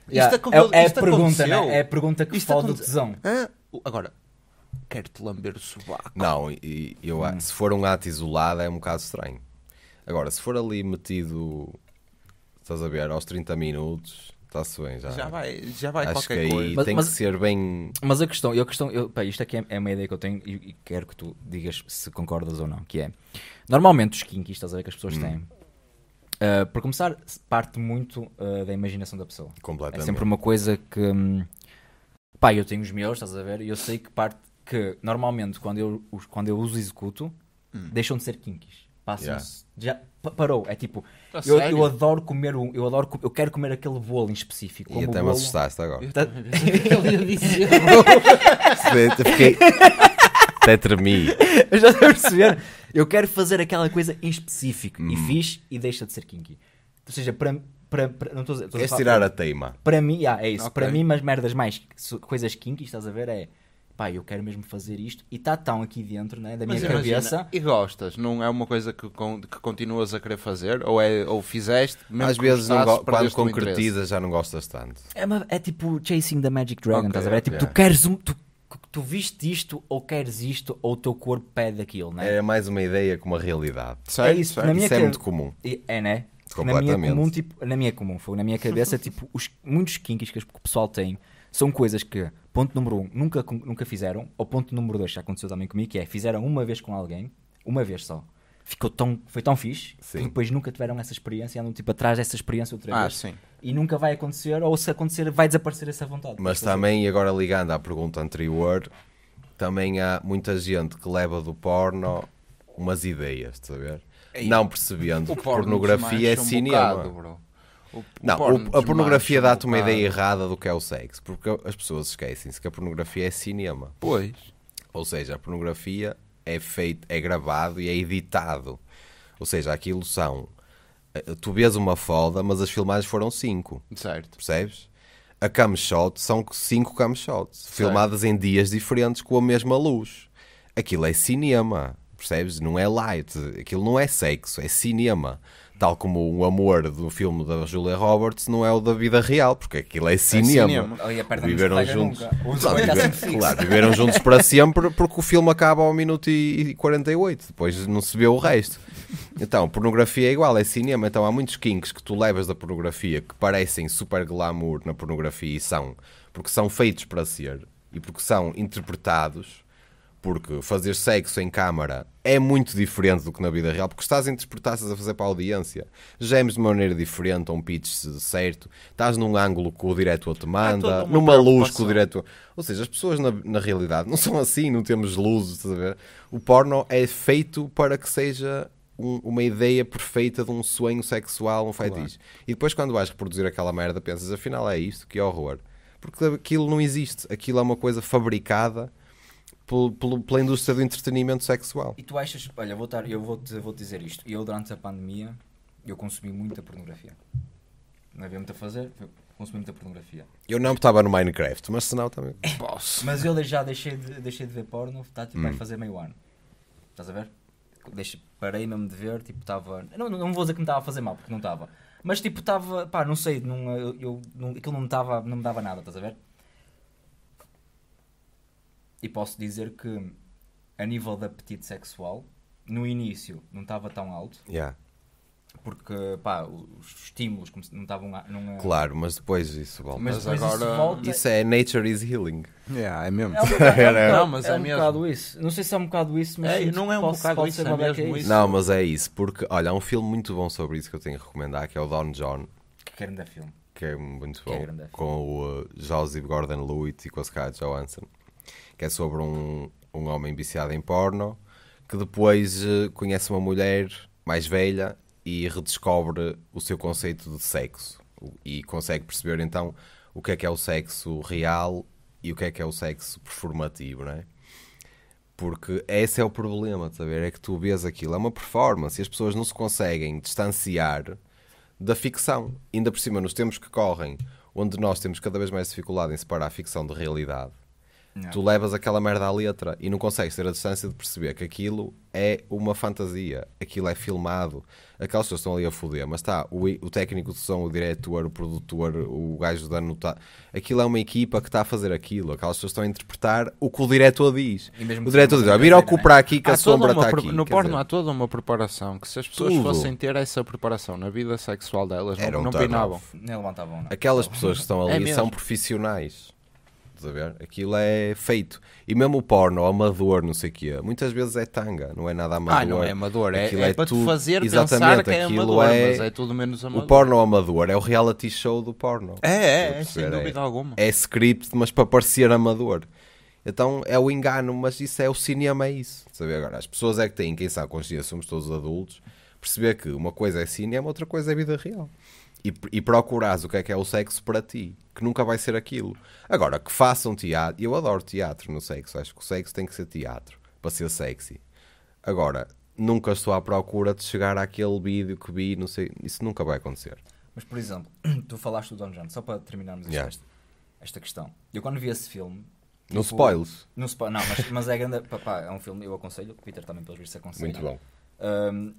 Isto né? é a pergunta que fode o tesão. Agora, quero-te lamber o sovaco. Não, e, eu, hum. se for um ato isolado é um bocado estranho. Agora, se for ali metido, estás a ver, aos 30 minutos, está-se bem já. Já vai, já vai Acho qualquer que aí coisa. Mas, tem mas, que ser bem. Mas a questão, eu, a questão eu, pá, isto aqui é, é, é, uma ideia que eu tenho e, e, quero que tu digas se concordas ou não. Que é normalmente os kinkies, estás a ver que as pessoas hum. têm. Uh, por começar, parte muito uh, da imaginação da pessoa. Completamente. É sempre uma coisa que. Hum, pá, eu tenho os meus, estás a ver? E eu sei que parte que normalmente quando eu os, quando eu os executo hum. deixam de ser kinkies. Passam-se. Yeah. Já parou. É tipo, tá eu, eu, adoro comer um, eu adoro eu quero comer aquele bolo em específico. E até me assustaste agora. Eu, eu disse. Fiquei. Até tremi. Eu já estou a perceber. Eu quero fazer aquela coisa em específico. Hum. E fiz e deixa de ser kinky. Ou seja, para, para, não estou a é tirar a teima. Para mim, yeah, é isso. Okay. Para mim, mas merdas mais coisas kinky, estás a ver? É pá, eu quero mesmo fazer isto e está tão aqui dentro né, da minha cabeça. e gostas? Não é uma coisa que, que continuas a querer fazer? Ou, é, ou fizeste? Às vezes, não go- quando concretizas, já não gostas tanto. É, uma, é tipo Chasing the Magic Dragon, okay, estás a ver? É tipo, tu queres um. Tu, tu viste isto ou queres isto ou o teu corpo pede aquilo, né é? mais uma ideia que uma realidade. é isso, Na minha isso é muito comum. É, né? Completamente. Na minha comum, tipo, na minha comum, foi na minha cabeça, tipo, os, muitos kinks que o pessoal tem são coisas que, ponto número um, nunca, nunca fizeram, ou ponto número dois, já aconteceu também comigo, que é, fizeram uma vez com alguém, uma vez só. Ficou tão, foi tão fixe, sim. que depois nunca tiveram essa experiência e andam tipo atrás dessa experiência outra ah, vez. Sim. E nunca vai acontecer, ou se acontecer, vai desaparecer essa vontade. Mas tipo assim. também, e agora ligando à pergunta anterior, também há muita gente que leva do porno umas ideias, estás a ver? não percebendo que pornografia é cinema. Um bocado, o, não, o a pornografia dá-te uma ideia errada do que é o sexo, porque as pessoas esquecem-se que a pornografia é cinema. Pois. Ou seja, a pornografia é feito, é gravado e é editado. Ou seja, aquilo são. Eh, tu vês uma foda, mas as filmagens foram cinco. Certo. Percebes? A cam shot são cinco cam shots, filmadas em dias diferentes com a mesma luz. Aquilo é cinema. Percebes? Não é light. Aquilo não é sexo, é cinema. Tal como o amor do filme da Julia Roberts não é o da vida real, porque aquilo é cinema. É cinema. Viveram juntos. Não, claro, viveram juntos para sempre porque o filme acaba ao minuto e 48. Depois não se vê o resto. Então, pornografia é igual, é cinema. Então há muitos kinks que tu levas da pornografia que parecem super glamour na pornografia e são, porque são feitos para ser e porque são interpretados porque fazer sexo em câmara é muito diferente do que na vida real, porque estás a interpretar, estás a fazer para a audiência. Gemes de maneira diferente, a um pitch certo, estás num ângulo que o diretor te manda, numa luz que o diretor. Ou seja, as pessoas na, na realidade não são assim, não temos luzes, estás a ver? O porno é feito para que seja um, uma ideia perfeita de um sonho sexual, um fetiche. Claro. E depois, quando vais reproduzir aquela merda, pensas, afinal é isto, que horror. Porque aquilo não existe, aquilo é uma coisa fabricada pelo, pelo, pela indústria do entretenimento sexual. E tu achas, olha, vou tar, eu vou-te vou dizer isto, eu durante a pandemia eu consumi muita pornografia. Não havia muito a fazer, consumi muita pornografia. Eu não estava no Minecraft, mas senão também posso. É. mas eu já deixei de, deixei de ver porno, tá, tipo, hum. vai fazer meio ano. Estás a ver? Deixe, parei mesmo de ver, tipo, estava. Não, não vou dizer que me estava a fazer mal, porque não estava. Mas tipo, estava, pá, não sei, não, eu, eu, não, aquilo não me, tava, não me dava nada, estás a ver? E posso dizer que, a nível de apetite sexual, no início não estava tão alto. Yeah. Porque, pá, os estímulos não estavam... Não, é- Claro, mas depois isso volta. Mas, depois agora... isso volta... Isso é nature is healing. Yeah, é mesmo. É um bocado, é não, mas é, é um mesmo. bocado isso. Não sei se é um bocado isso, mas... É, não é um posso, bocado isso, é mesmo isso. Não, mas é isso. Porque, olha, há um filme muito bom sobre isso que eu tenho a recomendar, que é o Don John. Que grande filme. Que é muito que bom. com o uh, Joseph Gordon-Lewitt e com a Scarlett Johansson que é sobre um, um homem viciado em porno, que depois eh, conhece uma mulher mais velha e redescobre o seu conceito de sexo e consegue perceber então o que é que é o sexo real e o que é que é o sexo performativo, não é? Porque esse é o problema, saber? Tá é que tu vês aquilo, é uma performance e as pessoas não se conseguem distanciar da ficção. Ainda por cima, nos tempos que correm, onde nós temos cada vez mais dificuldade em separar a ficção de realidade, não. Tu levas aquela merda à letra e não consegues ter a distância de perceber que aquilo é uma fantasia, aquilo é filmado, aquelas pessoas estão ali a foder, mas está o, o técnico de som, o diretor, o produtor, o gajo da nota. Aquilo é uma equipa que está a fazer aquilo, aquelas pessoas estão a interpretar o que o diretor diz. O diretor diz: vira o cu para aqui que há a sombra está aqui. No porno dizer... há toda uma preparação que se as pessoas Tudo. fossem ter essa preparação na vida sexual delas, Era não, um não pinavam. Nem levantavam, não. Aquelas pessoas que estão é ali é são profissionais estás a ver? Aquilo é feito. E mesmo o porno, o amador, não sei o quê, muitas vezes é tanga, não é nada amador. Ah, não é amador, é, é, é, para te fazer exatamente, pensar que é amador, é, mas é tudo menos amador. É o porno amador é o reality show do porno. É, é, é sem é- dúvida alguma. É script, mas para parecer amador. Então é o engano, mas isso é o cinema, é isso. Sabe? Agora, as pessoas é que têm, quem sabe, consciência, somos todos adultos, perceber que uma coisa é cinema, outra coisa é vida real e, e procurares o que é que é o sexo para ti, que nunca vai ser aquilo. Agora, que façam teatro, eu adoro teatro no sexo, acho que o sexo tem que ser teatro para ser sexy. Agora, nunca estou à procura de chegar àquele vídeo que vi, não sei, isso nunca vai acontecer. Mas, por exemplo, tu falaste do Don John, só para terminarmos yeah. esta, esta questão. Eu quando vi esse filme, Tipo, não spoilers. Não, spo não mas, mas é grande. Papá, é um filme, eu aconselho. O Peter também, pelos vistos, aconselha. Muito bom. Um,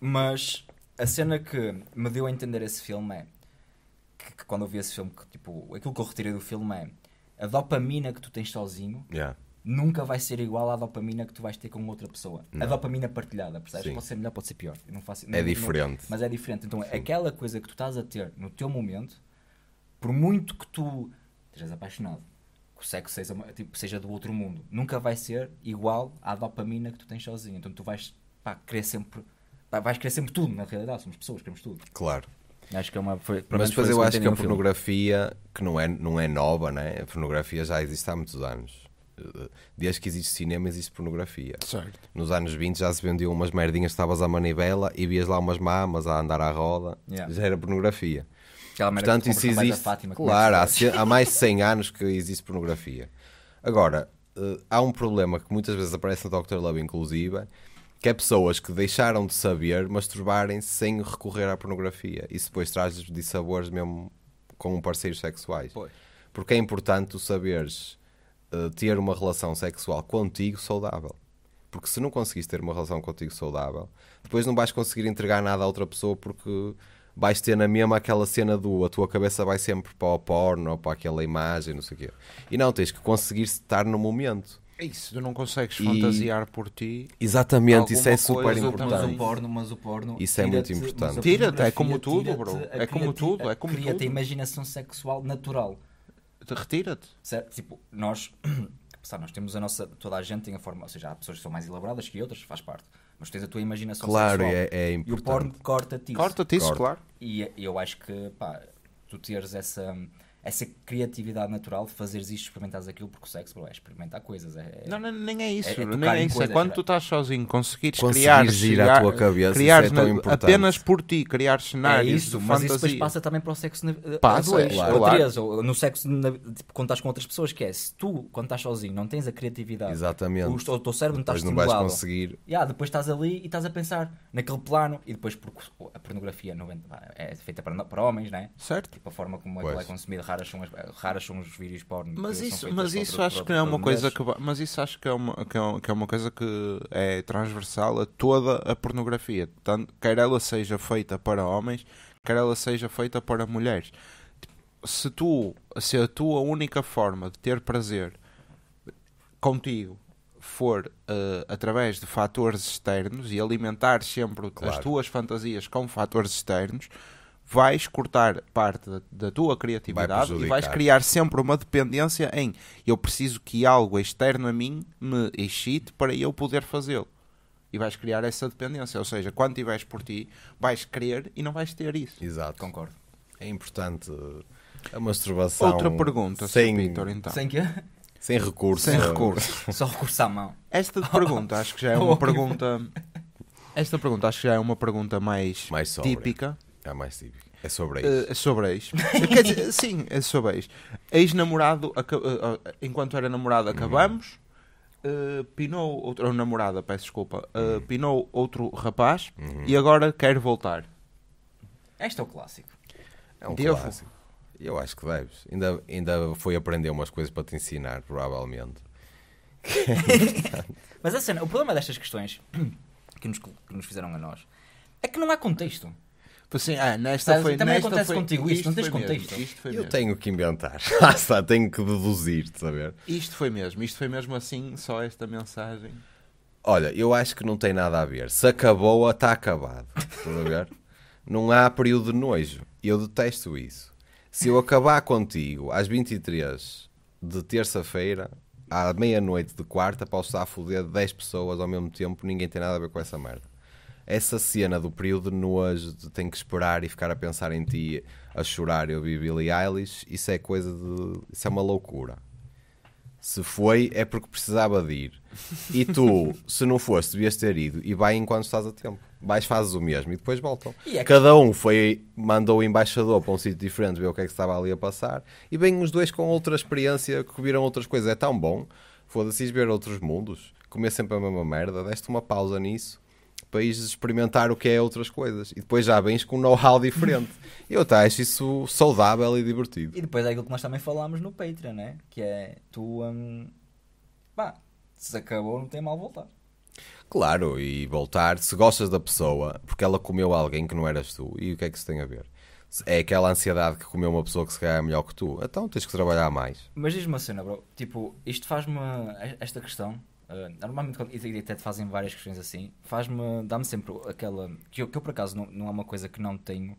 mas a cena que me deu a entender esse filme é que, que, quando eu vi esse filme, que, tipo, aquilo que eu retirei do filme é a dopamina que tu tens sozinho yeah. nunca vai ser igual à dopamina que tu vais ter com outra pessoa. Não. A dopamina partilhada, percebes? Sim. Pode ser melhor, pode ser pior. Não faço, é não, é diferente. Não, mas é diferente. Então, Sim. aquela coisa que tu estás a ter no teu momento, por muito que tu estejas apaixonado, que o sexo seja, tipo, seja do outro mundo, nunca vai ser igual à dopamina que tu tens sozinho. Então, tu vais pá, querer sempre vais querer sempre tudo, na realidade, somos pessoas, queremos tudo. Claro. Acho que é uma, foi, Mas depois eu acho que a pornografia, filme. que não é, não é nova, né? a pornografia já existe há muitos anos. Desde que existe cinema, existe pornografia. Certo. Nos anos 20 já se vendiam umas merdinhas, estavas à manivela e vias lá umas mamas a andar à roda. Yeah. Já era pornografia. Portanto, isso existe. Fátima, claro, há, há, mais de 100 anos que existe pornografia. Agora, eh, há um problema que muitas vezes aparece no Dr. Love, inclusive que é pessoas que deixaram de saber masturbarem-se sem recorrer à pornografia. Isso depois traz dissabores mesmo com parceiros sexuais. Pois. Porque é importante tu saberes uh, ter uma relação sexual contigo saudável. Porque se não conseguires ter uma relação contigo saudável, depois não vais conseguir entregar nada a outra pessoa porque vais ter na mesma aquela cena do a tua cabeça vai sempre para o porno ou para aquela imagem, não sei o quê. E não, tens que conseguir estar no momento. É isso, tu não consegues e... fantasiar por ti. Exatamente, isso é super importante. Mas o porno, mas o porno. Isso é muito importante. Tira-te, é como tudo, bro. É como tudo, é como Cria-te a imaginação sexual natural. Retira-te. Tipo, nós. Sabe, nós temos a nossa. Toda a gente tem a forma. Ou seja, há pessoas que são mais elaboradas que outras, faz parte. Mas tens a tua imaginação claro, sexual. Claro, é, é importante. E o porno corta-te isso. Corta-te isso, corta. claro. E, e eu acho que, pá, tu teres essa essa criatividade natural de fazeres isto, experimentares aquilo, porque o sexo bro, é experimentar coisas. É, não, não, nem é isso. É, é nem é isso. É coisas, quando é. tu estás sozinho, conseguires, criar, girar a tua cabeça, criar é apenas por ti, criar cenários. É isso, mas fantasia. isso depois passa também para o sexo na, passa, a dois, claro. ou três, ou no sexo na, tipo, quando estás com outras pessoas, que é se tu, quando estás sozinho, não tens a criatividade, Exatamente. O, o teu cérebro depois não estás estimulado. Não vais conseguir. Yeah, depois estás ali e estás a pensar naquele plano, e depois porque a pornografia é feita para, para homens, não é? Certo. Tipo, a forma como ela é consumida raras são, as, raras são os vídeos porno. Mas isso, mas isso acho que é uma coisa que mas isso acho que é uma que é, que é uma coisa que é transversal a toda a pornografia, tanto quer ela seja feita para homens, quer ela seja feita para mulheres. Se tu, se a tua única forma de ter prazer contigo for uh, através de fatores externos e alimentar sempre claro. as tuas fantasias com fatores externos, vais cortar parte da, tua criatividade e vais criar sempre uma dependência em eu preciso que algo externo a mim me excite para eu poder fazê-lo. E vais criar essa dependência. Ou seja, quando estiveres por ti, vais querer e não vais ter isso. Exato. Concordo. É importante uh, a masturbação. Outra pergunta, sem, Victor, então. Sem quê? Sem recurso. Sem recurso. Só recurso à mão. Esta pergunta acho que já é uma pergunta. Esta pergunta acho que já é uma pergunta mais, mais típica é mais típico. É sobre eh, ex. É sobre ex. Quer dizer, sim, é sobre ex. Ex-namorado, eh, eh, enquanto era namorado, uhum. acabamos. Uh, pinou outra namorada, peço desculpa. Uh, pinou outro rapaz uhum. e agora quer voltar. Este é o clássico. É um Devo. clássico. Eu acho que deves. Ainda, ainda foi aprender umas coisas para te ensinar, provavelmente. Mas a cena, o problema destas questões que nos, que nos fizeram a nós é que não há contexto. Tipo assim, ah, nesta Sabes, foi, também nesta acontece foi, contigo isto, isto não tens contexto. foi eu mesmo. tenho que inventar, ah, tenho que deduzir, saber? Isto foi mesmo, isto foi mesmo assim, só esta mensagem. Olha, eu acho que não tem nada a ver. Se acabou, está acabado. Estás a ver? não há período de nojo. Eu detesto isso. Se eu acabar contigo às 23 de terça-feira, à meia-noite de quarta, posso estar a foder 10 pessoas ao mesmo tempo, ninguém tem nada a ver com essa merda essa cena do período nuas de tem que esperar e ficar a pensar em ti a chorar eu vi Billie Eilish isso é coisa de isso é uma loucura se foi é porque precisava de ir e tu se não foste devias ter ido e vai enquanto estás a tempo vais fazes o mesmo e depois voltam e é cada um foi mandou o embaixador para um sítio diferente ver o que é que estava ali a passar e vêm os dois com outra experiência que viram outras coisas é tão bom foda-se ver outros mundos comer sempre a mesma merda deste uma pausa nisso países experimentar o que é outras coisas. E depois já vens com um know-how diferente. eu até tá, acho isso saudável e divertido. E depois é aquilo que nós também falámos no Patreon, né? Que é tu. Hum, se acabou, não tem mal voltar. Claro, e voltar, se gostas da pessoa, porque ela comeu alguém que não eras tu, e o que é que isso tem a ver? É aquela ansiedade que comeu uma pessoa que se calhar é melhor que tu, então tens que trabalhar mais. Mas diz-me uma assim, cena, bro, tipo, isto faz-me esta questão, Uh, normalmente quando e até fazem várias questões assim, faz-me, dá-me sempre aquela que eu, que eu por acaso não, não é uma coisa que não tenho,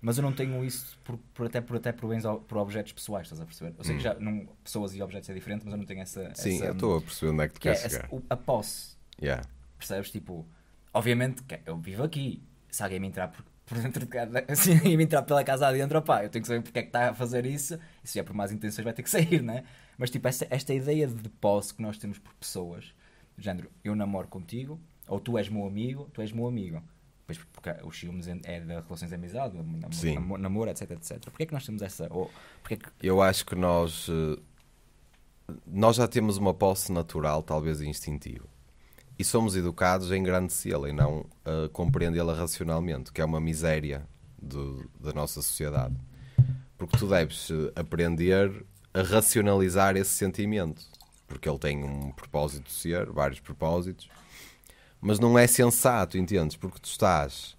mas eu não tenho isso por, por até por até por bens por objetos pessoais, estás a perceber? Eu sei que hum. já não, pessoas e objetos é diferente, mas eu não tenho essa. Sim, essa, eu estou a perceber onde é que tu é queres é, chegar. Essa, a posse. Yeah. Percebes? Tipo, obviamente eu vivo aqui, se alguém me entrar por, por dentro de casa, assim me entrar pela casa adentro, opá, eu tenho que saber porque é que está a fazer isso, e se é por mais intenções vai ter que sair, não é? Mas tipo, esta, esta ideia de posse que nós temos por pessoas, género, eu namoro contigo, ou tu és meu amigo, tu és meu amigo. Pois porque os ciúmes é, é de relações de amizade, namoro, namoro, etc, etc. Porquê é que nós temos essa... Ou, é que... Eu acho que nós... Eh, nós já temos uma posse natural, talvez instintiva. E somos educados a engrandecê-la e não a compreendê-la racionalmente, que é uma miséria do, da nossa sociedade. Porque tu deves eh, aprender a racionalizar esse sentimento, porque ele tem um propósito de ser, vários propósitos, mas não é sensato, entendes? Porque tu estás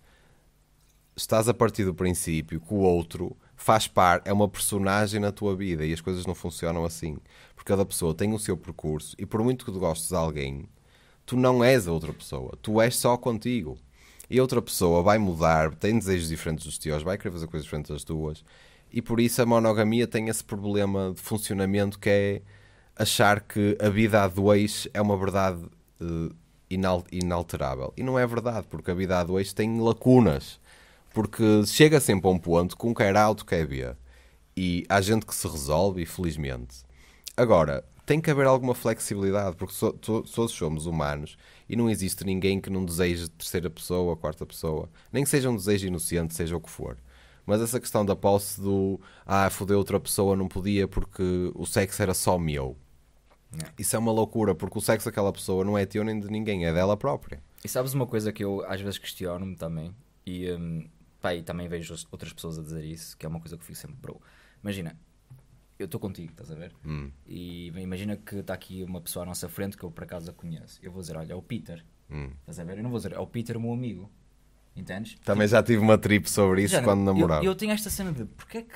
estás a partir do princípio que o outro faz par, é uma personagem na tua vida e as coisas não funcionam assim. Porque cada pessoa tem o seu percurso e por muito que tu gostes de alguém, tu não és a outra pessoa, tu és só contigo. E outra pessoa vai mudar, tem desejos diferentes dos teus, vai querer fazer coisas diferentes das tuas e por isso a monogamia tem esse problema de funcionamento que é achar que a vida a dois é uma verdade uh, inal inalterável. E não é verdade, porque a vida a dois tem lacunas. Porque chega sempre a um ponto que um quer alto, quer B. E há gente que se resolve, e felizmente. Agora, tem que haver alguma flexibilidade, porque so, todos somos humanos e não existe ninguém que não deseje terceira pessoa, quarta pessoa, nem que seja um desejo inocente, seja o que for. Mas essa questão da posse do ah, foder outra pessoa não podia porque o sexo era só meu. Não. Isso é uma loucura, porque o sexo daquela pessoa não é teu nem de ninguém, é dela própria. E sabes uma coisa que eu às vezes questiono-me também, e, um, pá, e também vejo outras pessoas a dizer isso, que é uma coisa que eu fico sempre, bro. Imagina, eu estou contigo, estás a ver? Hum. E imagina que está aqui uma pessoa à nossa frente que eu por acaso a conheço. Eu vou dizer, olha, é o Peter. Hum. Estás a ver? Eu não vou dizer, é o Peter, meu amigo. Entendes? Também já tive uma trip sobre isso já, quando namorava. Eu, eu tinha esta cena de porque é que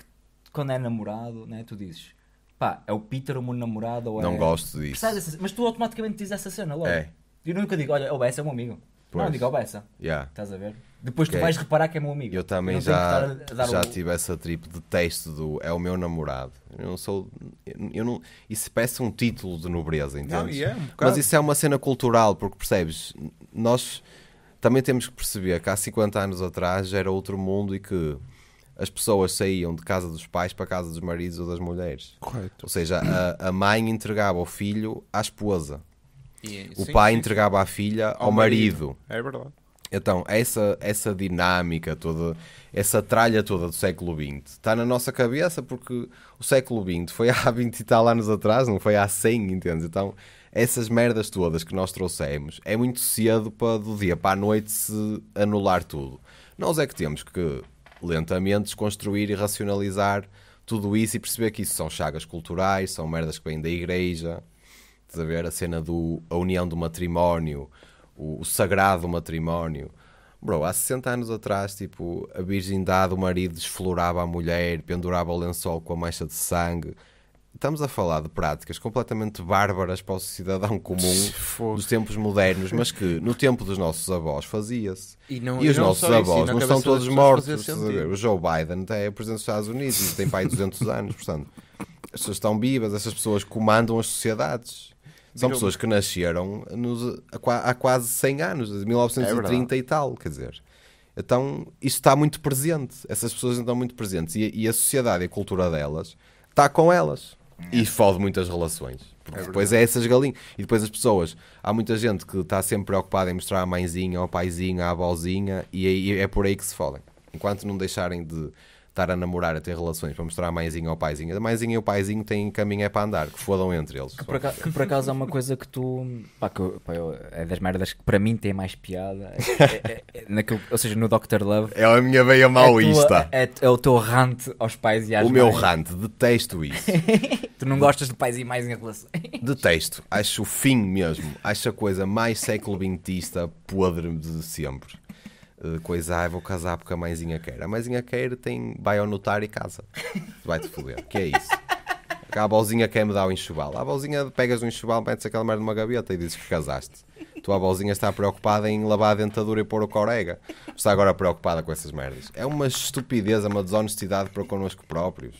quando é namorado, né, tu dizes pá, é o Peter o meu namorado ou é... Não gosto disso. Dessa, mas tu automaticamente dizes essa cena logo. É. Eu nunca digo, olha, é o Bessa é meu amigo. Pois. Não, digo é o Bessa. Yeah. Estás a ver? Depois okay. tu vais reparar que é meu amigo. Eu também eu já, já o... tive essa trip de texto do é o meu namorado. Eu não sou. Eu não, isso parece um título de nobreza, entende? Yeah, é, um mas isso é uma cena cultural, porque percebes, nós também temos que perceber que há 50 anos atrás era outro mundo e que as pessoas saíam de casa dos pais para casa dos maridos ou das mulheres. Correto. Ou seja, a, a mãe entregava o filho à esposa. E, o sim, pai sim. entregava a filha ao, ao marido. marido. É verdade. Então, essa, essa dinâmica toda, essa tralha toda do século XX está na nossa cabeça porque o século XX foi há 20 e tal anos atrás, não foi há 100, entende Então, essas merdas todas que nós trouxemos, é muito cedo para do dia para a noite se anular tudo. Nós é que temos que lentamente desconstruir e racionalizar tudo isso e perceber que isso são chagas culturais, são merdas que vêm da igreja. Estás a ver? A cena do a união do matrimónio, o, o sagrado matrimónio. Bro, há 60 anos atrás, tipo, a virgindade, o marido desflorava a mulher, pendurava o lençol com a mancha de sangue estamos a falar de práticas completamente bárbaras para o cidadão comum dos tempos modernos, mas que no tempo dos nossos avós fazia-se. E, não, e os não nossos avós isso, não estão todos mortos. O Joe Biden é presidente dos Estados Unidos e tem pai de 200 anos, portanto, as pessoas estão vivas, essas pessoas comandam as sociedades. São pessoas que nasceram nos, há quase 100 anos, 1930 é e tal, quer dizer. Então, isso está muito presente. Essas pessoas estão muito presentes. E, e a sociedade e a cultura delas está com elas. E fode muitas relações. Porque é depois é essas galinhas. E depois as pessoas. Há muita gente que está sempre preocupada em mostrar a mãezinha, ao paizinho, à avózinha, e aí é por aí que se fodem. Enquanto não deixarem de estar a namorar, a ter relações, para mostrar a mãezinha ao paizinho. A mãezinha e o paizinho têm caminho é para andar, que fodam entre eles. Que por, acaso, que por acaso é uma coisa que tu. Pá, que, pá, eu, é das merdas que para mim tem mais piada. É, é, é, é naquilo, ou seja, no Dr. Love. É a minha veia é maoísta. É, é, o teu rant aos pais e às O mães. meu rant, detesto isso. tu não gostas de pais e mais em relação. Detesto. Acho o fim mesmo. Acho a coisa mais século XXista podre de sempre uh, eh, coisar, ah, vou casar porque a mãezinha quer. A mãezinha quer, tem, vai ao notário e casa. Vai-te foder. que é isso? Cá a bolzinha quer é me dar o enxoval. A bolzinha pegas o enxoval, metes aquela merda numa gaveta e dizes que casaste. Tua bolzinha está preocupada em lavar a dentadura e pôr o corega. Está agora preocupada com essas merdas. É uma estupidez, é uma desonestidade para connosco próprios.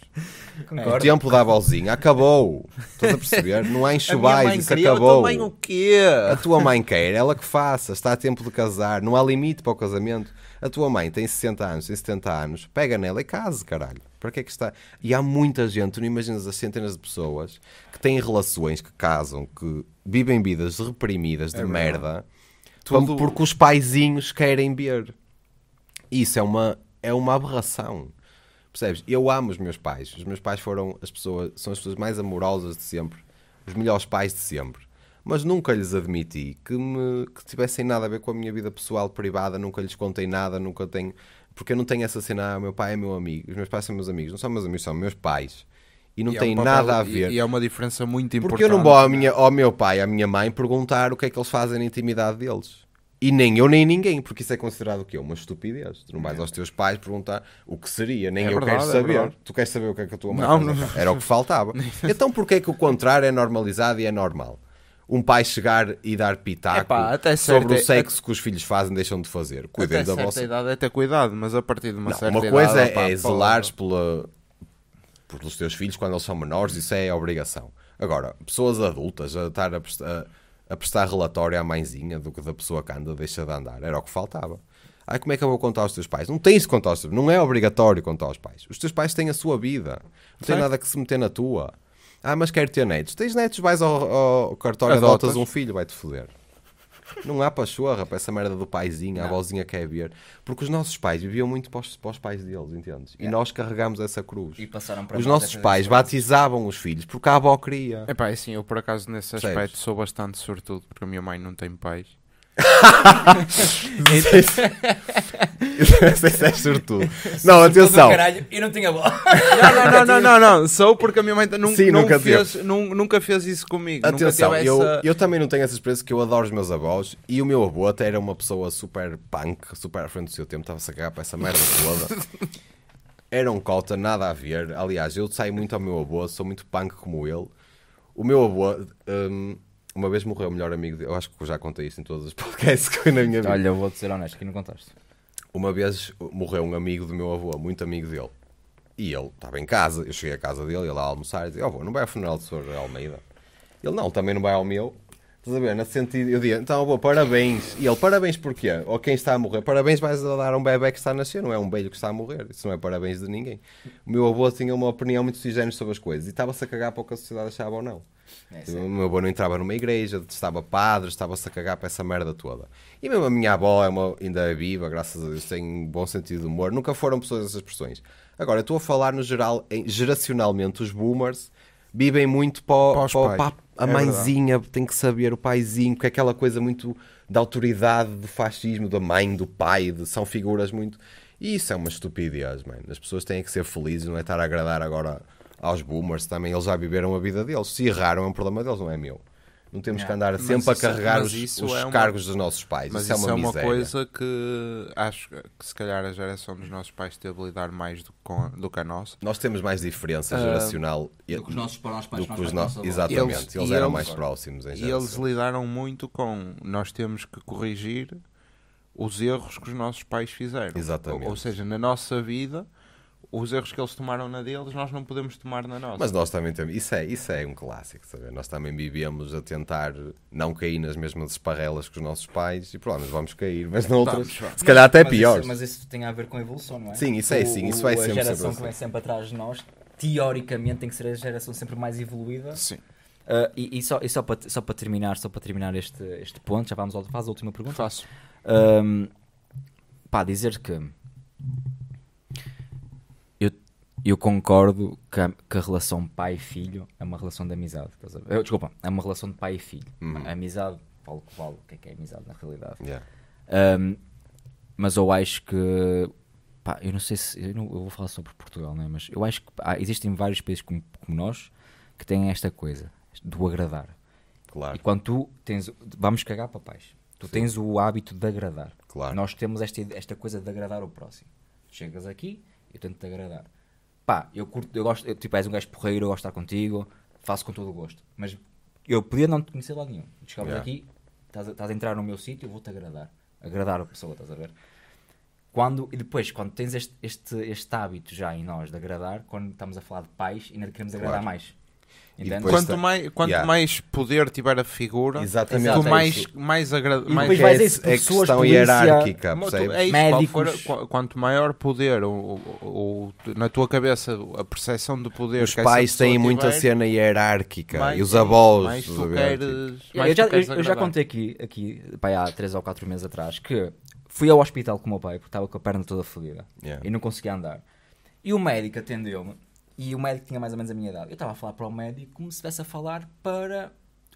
Concordo. O tempo da bolzinha acabou. Estás a perceber? Não há enxovais, isso queria, acabou. A tua mãe o quê? A tua mãe quer, ela que faça. Está a tempo de casar. Não há limite para o casamento. A tua mãe tem 60 anos, tem 70 anos. Pega nela e case, caralho. Para que é que está? E há muita gente, não imaginas as centenas de pessoas que têm relações, que casam, que vivem vidas reprimidas de é merda Tudo... porque os paizinhos querem ver. Isso é uma, é uma aberração. Percebes? Eu amo os meus pais. Os meus pais foram as pessoas, são as pessoas mais amorosas de sempre, os melhores pais de sempre. Mas nunca lhes admiti que, me, que tivessem nada a ver com a minha vida pessoal, privada, nunca lhes contei nada, nunca tenho porque eu não tenho essa cena, ah, meu pai é meu amigo, os meus pais são meus amigos, não são meus amigos, são meus pais. E não e tem é um papel, nada a ver. E, e é uma diferença muito importante. Porque eu não vou ao, é? minha, ao meu pai, à minha mãe, perguntar o que é que eles fazem na intimidade deles. E nem eu, nem ninguém, porque isso é considerado o quê? Uma estupidez. Tu não vais é. aos teus pais perguntar o que seria, nem é eu verdade, quero é saber. É tu queres saber o que é que a tua mãe não, não. Era o que faltava. então porquê é que o contrário é normalizado e é normal? um pai chegar e dar pitaco Epá, sobre o sexo que os filhos fazem deixam de fazer. cuidado da certa vossa... idade é ter cuidado, mas a partir de uma não, certa uma coisa idade, é, é zelares pela, pelos teus filhos quando eles são menores, isso é obrigação. Agora, pessoas adultas a estar a prestar, a prestar relatório à mãezinha do que da pessoa que anda deixa de andar, era o que faltava. Ai, como é que eu vou contar aos teus pais? Não tens de contar aos teus não é obrigatório contar aos pais. Os teus pais têm a sua vida, não tem nada que se meter na tua. Ah, mas quero ter netos. Tens netos, vais ao, ao cartório, adotas. adotas um filho, vai-te foder. Não há pachorra para essa merda do paizinho, a avózinha quer ver. Porque os nossos pais viviam muito para os, para os pais deles, entendes? É. E nós carregámos essa cruz. E passaram para Os nossos pais batizavam os filhos porque a avó queria. É pá, assim, eu por acaso nesse aspecto Sabes? sou bastante sortudo porque a minha mãe não tem pais. Esse é, é sortudo. Não, atenção. eu não tinha bola. Não, não, não, não, Sou porque a minha mãe nunca, fez, nunca fez isso comigo. Atenção, eu, eu também não tenho essa experiência que eu adoro os meus avós e o meu avô até era uma pessoa super punk, super à frente do seu tempo, estava-se a cagar para essa merda toda. Era um cota, nada a ver. Aliás, eu saio muito ao meu avô, sou muito punk como ele. O meu avô. Hum, uma vez morreu o melhor amigo dele. Eu acho que já contei isto em todos os podcasts que eu na minha vida. Olha, vou-te ser honesto, que não contaste. Uma vez morreu um amigo do meu avô, muito amigo dele. E ele estava em casa. Eu cheguei à casa dele, ele lá a almoçar e disse: oh, vou, não vai ao funeral do Sr. Almeida? Ele: Não, também não vai ao meu. Estás a ver? Nesse sentido, eu digo: Então, avô, parabéns. E ele: Parabéns porquê? Ou quem está a morrer? Parabéns vais a dar a um bebê que está a nascer, não é um velho que está a morrer. Isso não é parabéns de ninguém. O meu avô tinha uma opinião muito sugênero sobre as coisas e estava-se a cagar para o que a sociedade achava ou não. É o meu avô não entrava numa igreja, estava padre, estava-se a cagar para essa merda toda. E mesmo a minha avó é uma, ainda é viva, graças a Deus, tem um bom sentido de humor. Nunca foram pessoas dessas pressões. Agora, eu estou a falar no geral, em, geracionalmente, os boomers vivem muito para, para, para a é mãezinha, verdade. tem que saber, o paizinho, que é aquela coisa muito da autoridade, do fascismo, da mãe, do pai, de, são figuras muito. E isso é uma estupidez, mano. As pessoas têm que ser felizes, não é estar a agradar agora aos boomers também, eles já viveram a vida deles. Se erraram, é um problema deles, não é meu. Não temos é, que andar sempre isso, a é- carregar os, os é uma... cargos dos nossos pais. Mas isso, é isso é uma, é uma coisa que acho que se calhar a geração dos nossos pais teve a lidar mais do, com, do que a nossa. Nós temos mais diferença uh, geracional do que os nossos pais. Do que os no... Exatamente, eles, eles eram eles, mais próximos em geração. E eles lidaram muito com nós temos que corrigir os erros que os nossos pais fizeram. Exatamente. Ou, ou seja, na nossa vida os erros que eles tomaram na deles, nós não podemos tomar na nossa. Mas nós também temos. Isso é, isso é um clássico, sabe? Nós também vivemos a tentar não cair nas mesmas esparrelas que os nossos pais e provavelmente vamos cair, mas noutras. Tá, se calhar até pior. mas isso tem a ver com a evolução, não é? Sim, isso é, sim. isso vai sempre. A geração que vem sempre atrás de nós, teoricamente, tem que ser a geração sempre mais evoluída. Sim. Uh, e, e, só, e só, para, só para terminar, só para terminar este, este ponto, já vamos ao, faz a última pergunta. Faço. Um, pá, dizer que eu concordo que a, que a relação pai-filho é uma relação de amizade. Estás a ver? Eu, desculpa, é uma relação de pai e filho. Uhum. Amizade, falo que falo, o que é que é amizade na realidade. Yeah. Um, mas eu acho que. Pá, eu não sei se. Eu, não, eu vou falar sobre Portugal, é? mas eu acho que existem vários países como, como, nós que têm esta coisa do agradar. Claro. E quando tu tens. Vamos cagar papais. Tu Sim. tens o hábito de agradar. Claro. Nós temos esta, esta coisa de agradar o próximo. Chegas aqui, eu tento te agradar pá, eu curto, eu gosto, eu, tipo, és um gajo porreiro, eu gosto de estar contigo, faço com todo o gosto. Mas eu podia não te conhecer lá nenhum. Chegavas yeah. aqui, estás a, estás a entrar no meu sítio, eu vou-te agradar. Agradar a pessoa, estás a ver? Quando, e depois, quando tens este, este, este hábito já em nós de agradar, quando estamos a falar de pais, ainda queremos agradar claro. mais. Quanto, tá- mais, quanto yeah. mais poder tiver a figura, Exatamente. tu é mais, mais agradável. Mais é, é questão hierárquica, percebes? É isso, For, quanto maior poder, na tua cabeça, a percepção de poder. Os pais têm tiver, muita cena hierárquica mais, e os é avós. Mais tu queres, mais eu, já, eu já contei aqui, aqui há 3 ou 4 meses atrás que fui ao hospital com o meu pai porque estava com a perna toda fodida yeah. e não conseguia andar. E o médico atendeu-me e o médico tinha mais ou menos a minha idade. Eu estava a falar para o médico como se estivesse a falar para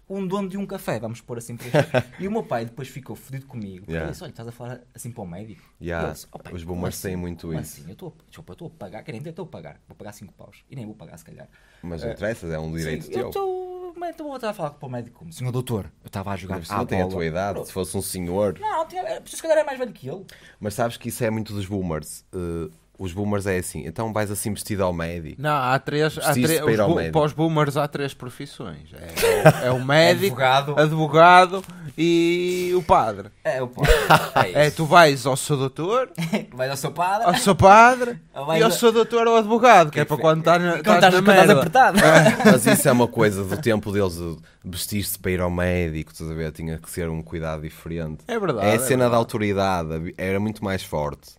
um dono de um café, vamos pôr assim. e o meu pai depois ficou fodido comigo. Yeah. disse: Olha, estás a falar assim para o médico? Yeah. Disse, oh, pai, Os boomers assim, têm muito isso. Assim, eu estou a pagar, querem eu estou a pagar. Vou pagar 5 paus. E nem vou pagar, se calhar. Mas não eh, uh, interessa, é um direito sim, teu. Eu estou. Mas eu então estar a falar para o médico como? Senhor doutor, eu estava a jogar. Mas tem a tua idade, se fosse um senhor. Não, tinha, eh, se calhar é mais velho que ele. Mas sabes que isso é muito dos boomers. Uh os boomers é assim, então vais assim vestido ao médico. Não, há três, há três para, médico. para, os boomers há três profissões. É, é, o médico, advogado. advogado e o padre. É o padre. É, é tu vais ao seu doutor, vais ao seu padre, ao seu padre e ao seu doutor ou advogado, que é para tá quando estás, quando estás, quando estás apertado. É. Mas isso é uma coisa do tempo deles vestir-se para ir ao médico, estás a ver? Tinha que ser um cuidado diferente. É verdade. É a é cena da autoridade, era muito mais forte.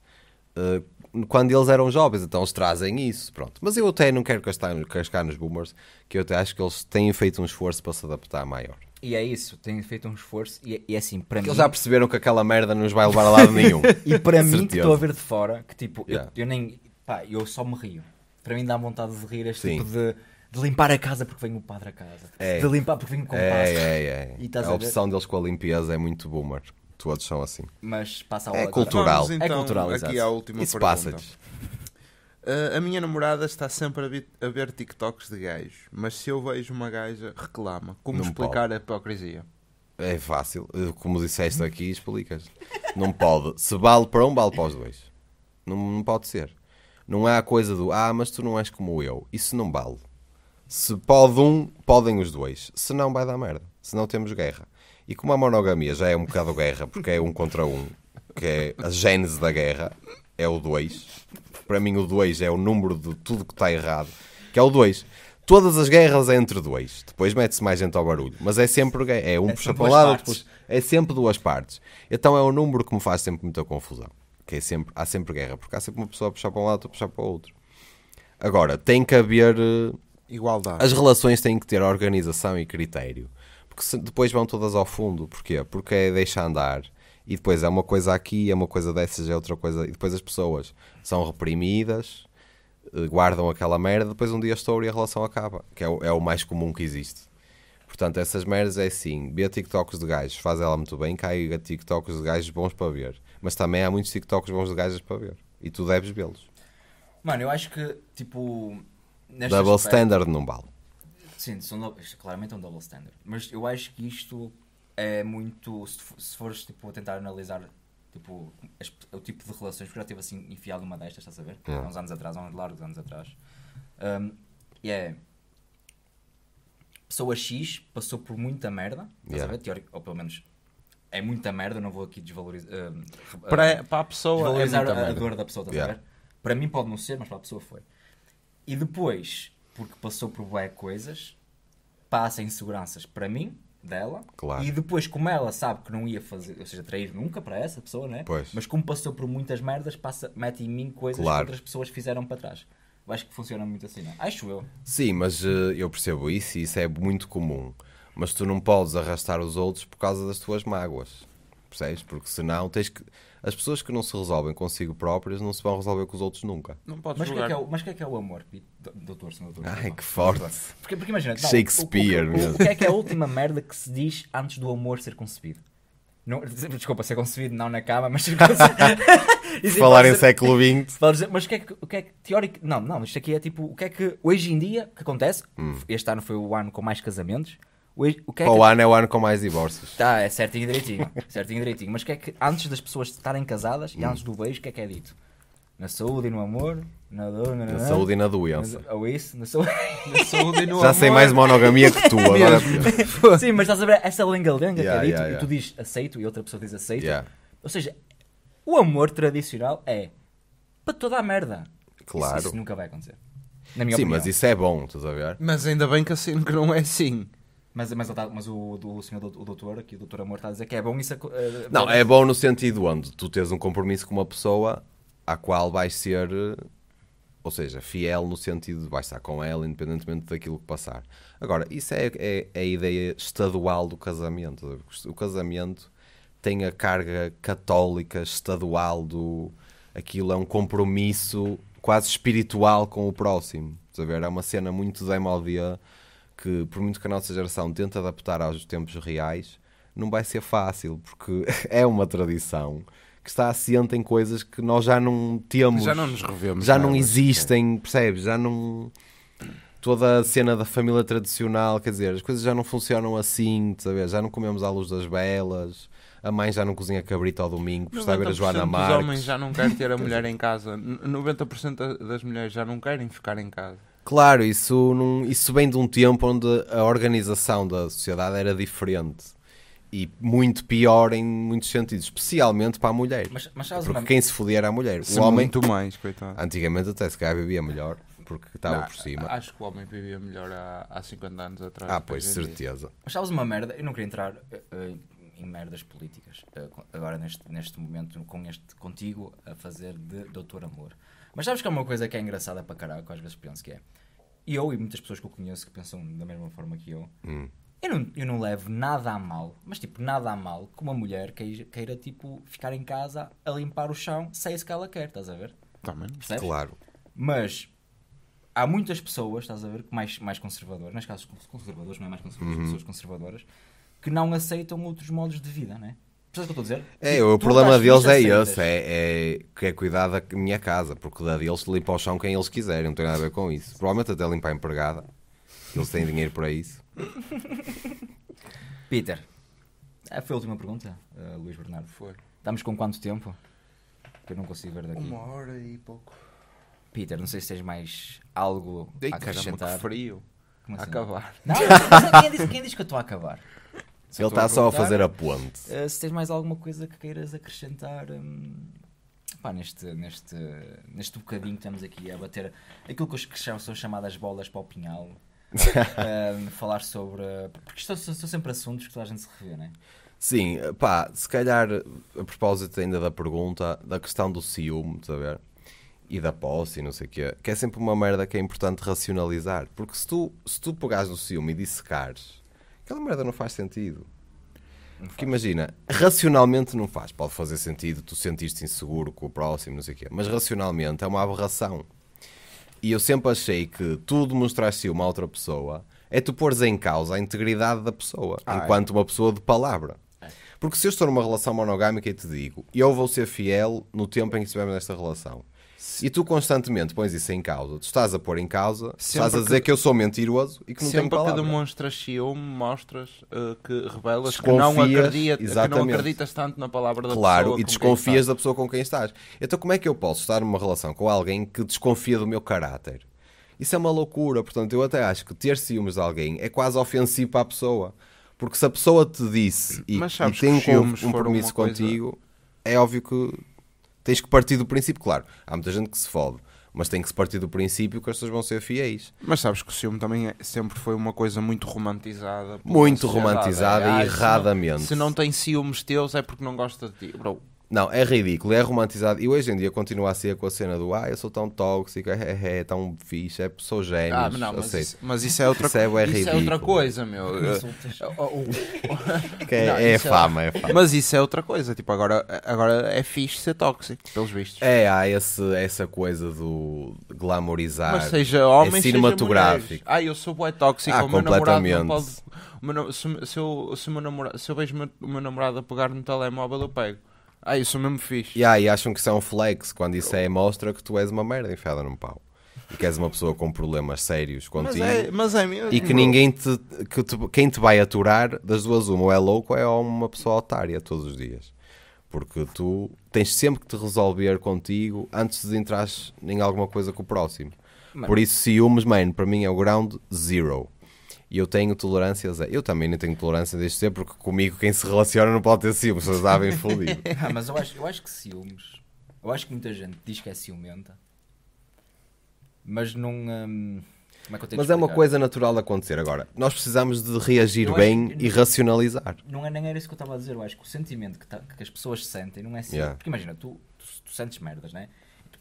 Uh, quando eles eram jovens, então eles trazem isso, pronto. Mas eu até não quero cascar, cascar nos boomers, que eu até acho que eles têm feito um esforço para se adaptar maior. E é isso, têm feito um esforço e, é, e é assim, para Porque mim... Eles já perceberam que aquela merda não nos vai levar a lado nenhum. e para mim, que estou a ver de fora, que tipo, yeah. eu, eu, nem... Pá, eu só me rio. Para mim dá vontade de rir este Sim. tipo de de limpar a casa porque vem o padre a casa, é. de limpar porque vem o é, compasso. É, é, é. E a, a opção deles com a limpeza é muito boomer todos são assim. Mas passa a É cultural. Vamos, é então, é cultural, aqui exato. última Isso pergunta. Uh, a minha namorada está sempre a, a ver TikToks de gajos, mas se eu vejo uma gaja, reclama. Como Não explicar pode. a hipocrisia? É fácil. Como disseste aqui, explicas. Não pode. Se vale para um, vale para os dois. Não, não pode ser. Não há a coisa do ah, mas tu não és como eu. Isso não vale. Se pode um, podem os dois. Se não, vai dar merda. Se não, temos guerra. E como a monogamia já é um bocado guerra, porque é um contra um, que é a gênese da guerra, é o 2. Para mim, o 2 é o número de tudo que está errado, que é o 2. Todas as guerras é entre dois. Depois mete-se mais gente ao barulho. Mas é sempre é um é puxa para lado, depois, é sempre duas partes. Então é um número que me faz sempre muita confusão. Que é sempre, há sempre guerra, porque há sempre uma pessoa a puxar para um lado, outra a puxar para o outro. Agora, tem que haver eh, igualdade. As relações têm que ter organização e critério porque se, depois vão todas ao fundo. Porquê? Porque é deixa andar. E depois é uma coisa aqui, é uma coisa dessas, é outra coisa. E depois as pessoas são reprimidas, eh, guardam aquela merda, depois um dia estou e a relação acaba. Que é o, é o mais comum que existe. Portanto, essas merdas é assim: vê TikToks de gajos, faz ela muito bem, cai a TikToks de gajos bons para ver. Mas também há muitos TikToks bons de gajas para ver. E tu deves vê-los. Mano, eu acho que, tipo. Double aspecto, standard num balde. Sim, são, claramente é um double standard. Mas eu acho que isto é muito. Se, fores tipo, a tentar analisar tipo, as, o tipo de relações, porque já estive assim enfiado uma destas, estás a ver? Há uns anos atrás, há uns largos anos atrás. Um, e yeah. é. Pessoa X passou por muita merda, estás yeah. a ver? Teórico, ou pelo menos é muita merda, não vou aqui desvalorizar. Uh, para, para a pessoa, é desvalorizar é a, dor da pessoa, estás a ver? Para mim pode não ser, mas para a pessoa foi. E depois porque passou por bué coisas, passa inseguranças para mim, dela, claro. e depois, como ela sabe que não ia fazer, ou seja, trair nunca para essa pessoa, né? Pois. Mas como passou por muitas merdas, passa, mete em mim coisas claro. que outras pessoas fizeram para trás. Acho que funciona muito assim, não? Né? Acho eu. Sim, mas uh, eu percebo isso e isso é muito comum. Mas tu não podes arrastar os outros por causa das tuas mágoas. Percebes? Porque senão tens que as pessoas que não se resolvem consigo próprias não se vão resolver com os outros nunca. Não podes mas o que, é que é o, que é que é o amor, doutor, senhor Ai, que forte. Porque, porque imagina, não, Shakespeare. O, o, o, o, que é que é a última merda que se diz antes do amor ser concebido? Não, desculpa, ser concebido não na cama, mas ser concebido. É falar em século XX. Mas o que é que, o que, é que teórico. Não, não, isto aqui é tipo. O que é que hoje em dia que acontece? Hum. Este ano foi o ano com mais casamentos. O, que é Qual o ano é o ano com mais divórcios? Tá, é certinho e direitinho. certinho e direitinho. Mas o que é que, antes das pessoas estarem casadas e antes do beijo, o que é que é dito? Na saúde e no amor, na dor, na, na, na saúde e na doença. Na, ou isso, na saúde, na saúde e no Já amor. Já sei mais monogamia que tu agora. Sim, mas estás a ver essa lenga-lenga yeah, que é dito yeah, yeah. e tu dizes aceito e outra pessoa diz aceito. Ou seja, o amor tradicional é para toda a merda. Claro. Isso, isso nunca vai acontecer. Sim, opinião. mas isso é bom, estás a ver? Mas ainda bem que assim que não é assim. Mas, mas, tá, mas o, o senhor, o doutor, aqui o doutor Amor, está a dizer que é bom isso. Eh, não, é bom no sentido onde tu tens um compromisso com uma pessoa à qual vais ser, ou seja, fiel no sentido de vais estar com ela independentemente daquilo que passar. Agora, isso é, é, é a ideia estadual do casamento. O casamento tem a carga católica estadual do. Aquilo é um compromisso quase espiritual com o próximo. Estás a ver? É uma cena muito da MLD que, por muito que a nossa geração tente adaptar aos tempos reais, não vai ser fácil, porque é uma tradição que está assente em coisas que nós já não temos. Já não nos revemos. Já não é? existem, é. percebes? Já não. Toda a cena da família tradicional, quer dizer, as coisas já não funcionam assim, sabes já não comemos à luz das velas, a mãe já não cozinha cabrito ao domingo, por estar a ver a Joana Marques. Os homens já não querem ter a mulher em casa, 90% das mulheres já não querem ficar em casa. Claro, isso, num, isso vem de um tempo onde a organização da sociedade era diferente e muito pior em muitos sentidos, especialmente para a mulher. Mas, mas porque uma... quem se fodia era a mulher. o homem muito mais, coitado. Antigamente até se calhar vivia melhor, porque estava por cima. Acho que o homem vivia melhor há, há 50 anos atrás. Ah, pois, certeza. Mas sabes uma merda, eu não queria entrar uh, em merdas políticas uh, agora neste, neste momento com este contigo a fazer de doutor amor. Mas sabes que há é uma coisa que é engraçada para que às vezes penso que é. E eu e muitas pessoas que eu conheço que pensam da mesma forma que eu. Hum. Eu não, eu não levo nada a mal, mas tipo, nada a mal que uma mulher queira, queira tipo, ficar em casa a limpar o chão se é isso que ela quer, estás a ver? Também, claro. Mas há muitas pessoas, estás a ver, mais, mais conservadoras, nas casas conservadoras, não é mais conservadoras, uhum. pessoas conservadoras, que não aceitam outros modos de vida, né? o que eu estou a dizer? É, o problema deles é esse: é, é, que é cuidar da minha casa, porque da deles limpa o chão quem eles quiserem, não tem nada a ver com isso. Provavelmente até limpar a empregada, eles têm dinheiro para isso. Peter, ah, foi a última pergunta, uh, Luís Bernardo. Foi. Estamos com quanto tempo? Que eu não consigo ver daqui. Uma hora e pouco. Peter, não sei se tens mais algo Dei a acrescentar. Que frio. Como assim? A acabar. Não, quem, é diz, quem é diz que eu estou a acabar? Ele está só a fazer a ponte. Uh, se tens mais alguma coisa que queiras acrescentar um, pá, neste, neste, neste bocadinho que estamos aqui a bater aquilo que, que são chamadas bolas para o pinhal. um, falar sobre. Porque isto são, são sempre assuntos que toda a gente se revê, não é? Sim, pá, se calhar a propósito ainda da pergunta, da questão do ciúme, estás a ver? E da posse e não sei o quê, que é sempre uma merda que é importante racionalizar. Porque se tu, se tu pegares no ciúme e dissecares Aquela merda não faz sentido. Não Porque faz. imagina, racionalmente não faz. Pode fazer sentido, tu sentiste inseguro com o próximo, não sei o quê. Mas racionalmente é uma aberração. E eu sempre achei que tu demonstraste uma outra pessoa é tu pôres em causa a integridade da pessoa, ah, enquanto é. uma pessoa de palavra. É. Porque se eu estou numa relação monogâmica e te digo, eu vou ser fiel no tempo em que estivermos nesta relação, se... E tu constantemente pões isso em causa. Tu estás a pôr em causa, estás a dizer que... que... eu sou mentiroso e que não tenho palavra. Sempre que demonstras ciúme, mostras uh, que revelas que não, acredita, que não, acreditas tanto na palavra da claro, pessoa. Claro, e desconfias da pessoa com quem estás. Então como é que eu posso estar numa relação com alguém que desconfia do meu caráter? Isso é uma loucura. Portanto, eu até acho que ter ciúmes de alguém é quase ofensivo para a pessoa. Porque se a pessoa te disse e, e tem um compromisso contigo, coisa... é óbvio que tens que partir do princípio, claro, há muita gente que se fode, mas tem que se partir do princípio que as pessoas vão ser fiéis. Mas sabes que o ciúme também é, sempre foi uma coisa muito romantizada. Muito romantizada é, e é, erradamente. Se não, se não tem ciúmes teus é porque não gosta de ti. Bro, não, é ridículo, é romantizado. E hoje em dia continua a assim ser com a cena do ah, eu sou tão tóxico, é, é, é tão fixe, é, sou gêmeo. Ah, mas, não, mas, isso, mas isso, é outra, isso, é, é, isso é outra coisa, meu. não, é, é, é, fama, é fama. Mas isso é outra coisa, tipo, agora, agora é fixe ser tóxico, pelos vistos. É, há esse, essa coisa do glamourizar. Mas seja homem, é cinematográfico. Seja ah, eu sou bué tóxico, ah, o meu completamente. pode... Se, se, eu, se, meu namorado, se eu vejo o meu, meu namorado a pegar no telemóvel, eu pego. Ah, eu mesmo fiz. Yeah, e acham que isso é um flex, quando isso é mostra que tu és uma merda enfiada num pau. E que és uma pessoa com problemas sérios contigo. Mas é, mas é mesmo. E que tipo, ninguém te, que te, Quem te vai aturar, das duas, uma, ou é louco ou é uma pessoa otária todos os dias. Porque tu tens sempre que te resolver contigo antes de entrar em alguma coisa com o próximo. Mano. Por isso, ciúmes, mano, para mim é o ground zero. E eu tenho tolerância a Eu também não tenho tolerância desde ser, porque comigo quem se relaciona não pode ter ciúmes, vocês sabem é fodido. ah, mas eu acho, eu acho que ciúmes. Eu acho que muita gente diz que é ciumenta, mas não. Hum, é mas é uma coisa natural de acontecer. Agora, nós precisamos de reagir bem não, e racionalizar. Não é nem era isso que eu estava a dizer. Eu acho que o sentimento que, tá, que as pessoas sentem não é assim. Yeah. Porque imagina, tu, tu, tu sentes merdas, né?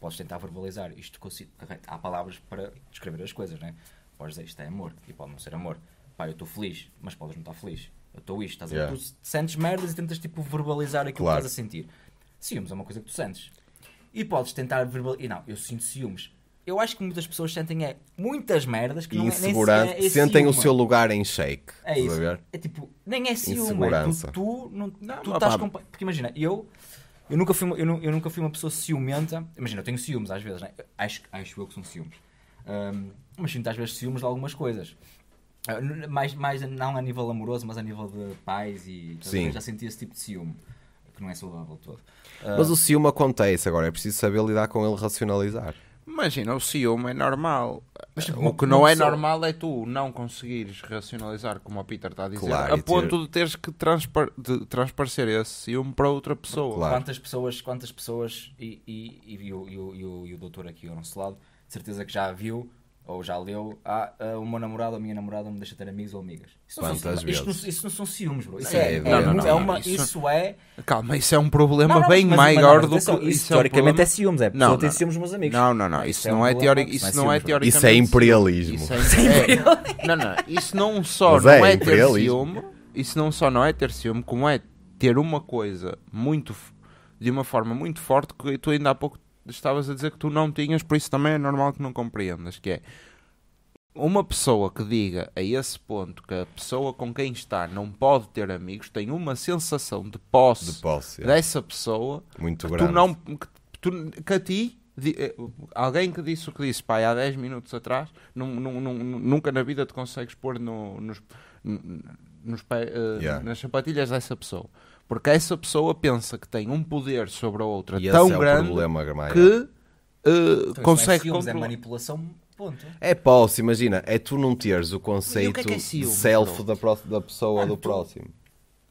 podes tentar verbalizar isto consigo, há palavras para descrever as coisas, né? podes dizer isto é amor e pode não ser amor. Pá, eu estou feliz, mas podes não estar tá feliz. Eu estou isto, estás yeah. a Tu sentes merdas e tentas tipo verbalizar aquilo claro. que estás a sentir. Ciúmes é uma coisa que tu sentes. E podes tentar verbalizar. E não, eu sinto ciúmes. Eu acho que muitas pessoas sentem é muitas merdas que não Insegurança. é, nem é, é Sentem o seu lugar em shake. É isso. É tipo, nem é ciúme. É tu, tipo, tu, não, não tu estás com... Porque imagina, eu eu nunca fui uma, eu, eu, nunca fui uma pessoa ciumenta. Imagina, eu tenho ciúmes às vezes, né? acho, acho eu que são ciúmes. Um, mas sinto às vezes ciúmes de algumas coisas. Ah, mais, mais não a nível amoroso, mas a nível de pais e Sim. já senti esse tipo de ciúme, que não é saudável todo. Ah, mas uh... o ciúme acontece agora, é preciso saber lidar com ele, racionalizar. Imagina, o ciúme é normal. Mas, tipo, o que não, não é normal é tu não conseguires racionalizar, como o Peter está a dizer, claro, a ponto ter... de teres que transpar... de transparecer esse ciúme para outra pessoa. Claro. Quantas pessoas, quantas pessoas e, e, e, e, o, e, o, e o doutor aqui ao nosso lado, de certeza que já viu ou já leu, ah, ah, o meu namorado ou a minha namorada me deixa ter amigos ou amigas. Isso não, Quantas são, vezes? Isto, isso não são ciúmes, bro. Isso é, é, não, não, não, é uma, isso, isso, é. Calma, isso é um problema bem mas, maior mas, do que. Isso historicamente é, um é ciúmes, é. Não, não, tem ciúmes meus amigos. Não, não, não. Isso, é não, é, teórico, isso não é teoricamente. Isso é imperialismo. Isso é é não, não. Isso não só não é, ter ciúme, isso não só não é ter ciúme, como é ter uma coisa muito. de uma forma muito forte que tu ainda há pouco estavas a dizer que tu não tinhas, por isso também é normal que não compreendas, que é uma pessoa que diga a esse ponto que a pessoa com quem está não pode ter amigos tem uma sensação de posse, de posse é. dessa pessoa Muito que, grande. Tu não, que, tu, que a ti eh, alguém que disse o que disse pai, há 10 minutos atrás num, num, num, nunca na vida te consegues pôr no, nos, nos, nos, uh, eh, yeah. nas sapatilhas dessa pessoa porque essa pessoa pensa que tem um poder sobre a outra e tão é grande que uh, então, é consegue é É manipulação Ponto. É posse, imagina, é tu não teres o conceito o que é que é self da, da, pessoa ah, do próximo.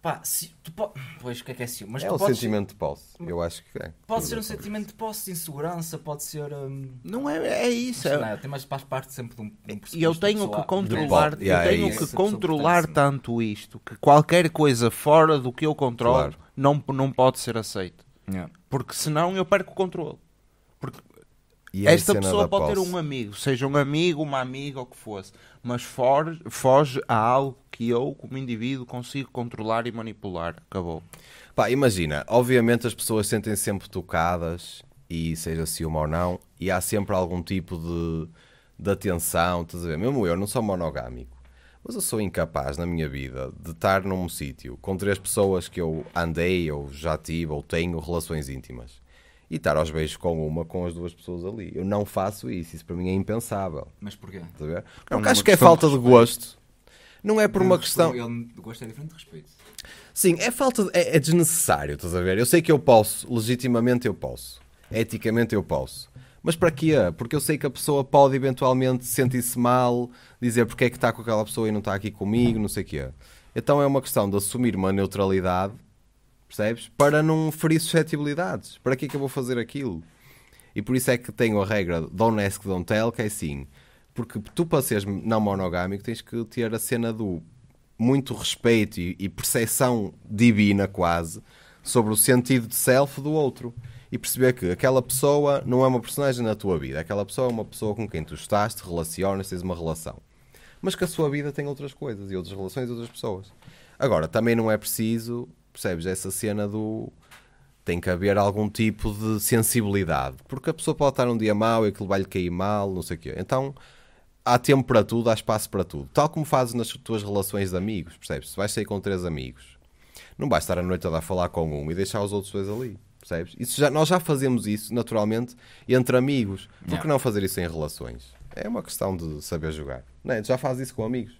Pá, se, tu po... Pois, o que é que é ciúme? Mas é um podes... sentimento de posse, eu acho que é. Pode ser um sentimento de posse, de insegurança, pode ser. Hum, não é, é isso. Mas, é não, é, tem mais faz parte sempre de um, de um E eu tenho que controlar, eu yeah, tenho é que controlar tanto isto que qualquer coisa fora do que eu controlo claro. não, não pode ser aceito. Yeah. Porque senão eu perco o controle. Porque é Esta pessoa pode ter um amigo, seja um amigo, uma amiga, ou o que fosse, mas for, foge a algo que eu, como indivíduo, consigo controlar e manipular. Acabou. Pá, imagina, obviamente as pessoas sentem sempre tocadas, e seja ciúme ou não, e há sempre algum tipo de, de atenção, estás a ver? Mesmo eu não sou monogâmico, mas eu sou incapaz na minha vida de estar num sítio com três pessoas que eu andei, ou já tive, ou tenho relações íntimas e estar aos beijos com uma, com as duas pessoas ali. Eu não faço isso, isso para mim é impensável. Mas porquê? Porque não, acho que é falta de, de gosto. Não é por uma questão. Ele gosto é diferente de respeito. Sim, é falta. De... É, é, desnecessário, estás a ver? Eu sei que eu posso, legitimamente eu posso, eticamente eu posso. Mas para quê? Porque eu sei que a pessoa pode eventualmente sentir-se mal, dizer porque é que está com aquela pessoa e não está aqui comigo, não sei o quê. Então é uma questão de assumir uma neutralidade Percebes? Para não ferir suscetibilidades. Para que é que eu vou fazer aquilo? E por isso é que tenho a regra don't ask, don't tell, que é assim. Porque tu, para seres não monogâmico, tens que ter a cena do muito respeito e, e percepção divina, quase, sobre o sentido de self do outro. E perceber que aquela pessoa não é uma personagem na tua vida. Aquela pessoa é uma pessoa com quem tu estás, te relacionas, tens uma relação. Mas que a sua vida tem outras coisas e outras relações e outras pessoas. Agora, também não é preciso Percebes? Essa cena do. Tem que haver algum tipo de sensibilidade. Porque a pessoa pode estar um dia mal e aquilo vai-lhe cair mal, não sei o quê. Então há tempo para tudo, há espaço para tudo. Tal como fazes nas tuas relações de amigos, percebes? Se vais sair com três amigos, não vais estar a noite toda a falar com um e deixar os outros dois ali, percebes? Isso já, nós já fazemos isso naturalmente entre amigos. Por que não fazer isso em relações? É uma questão de saber jogar. Não é? Tu já fazes isso com amigos.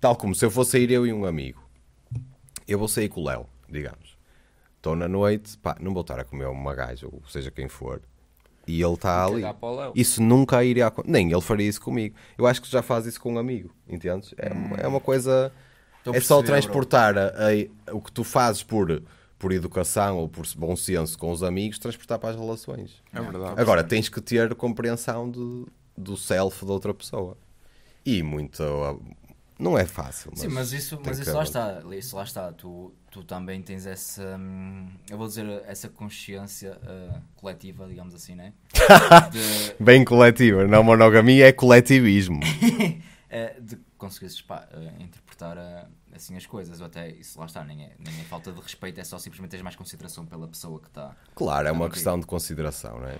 Tal como se eu fosse sair eu e um amigo, eu vou sair com o Léo digamos. Estou na noite, pá, não vou estar a comer uma gaja, ou seja quem for, e ele está ali. Isso nunca iria acontecer. Nem ele faria isso comigo. Eu acho que já faz isso com um amigo, entendes? É, hum. é uma coisa. Estou é só transportar a, a, o que tu fazes por, por educação ou por bom senso com os amigos, transportar para as relações. É verdade. Agora tens que ter compreensão de, do self da outra pessoa. E muito não é fácil. Mas Sim, mas isso, mas isso lá está, isso lá está. Tu, tu também tens essa, hum, eu vou dizer, essa consciência uh, coletiva, digamos assim, né? De... Bem coletiva, não monogamia é coletivismo. Eh, de conseguires pá, eh, interpretar assim as coisas, ou até isso lá está, nem é, nem é falta de respeito, é só simplesmente teres mais consideração pela pessoa que está. Claro, é tá uma aqui. questão de consideração, né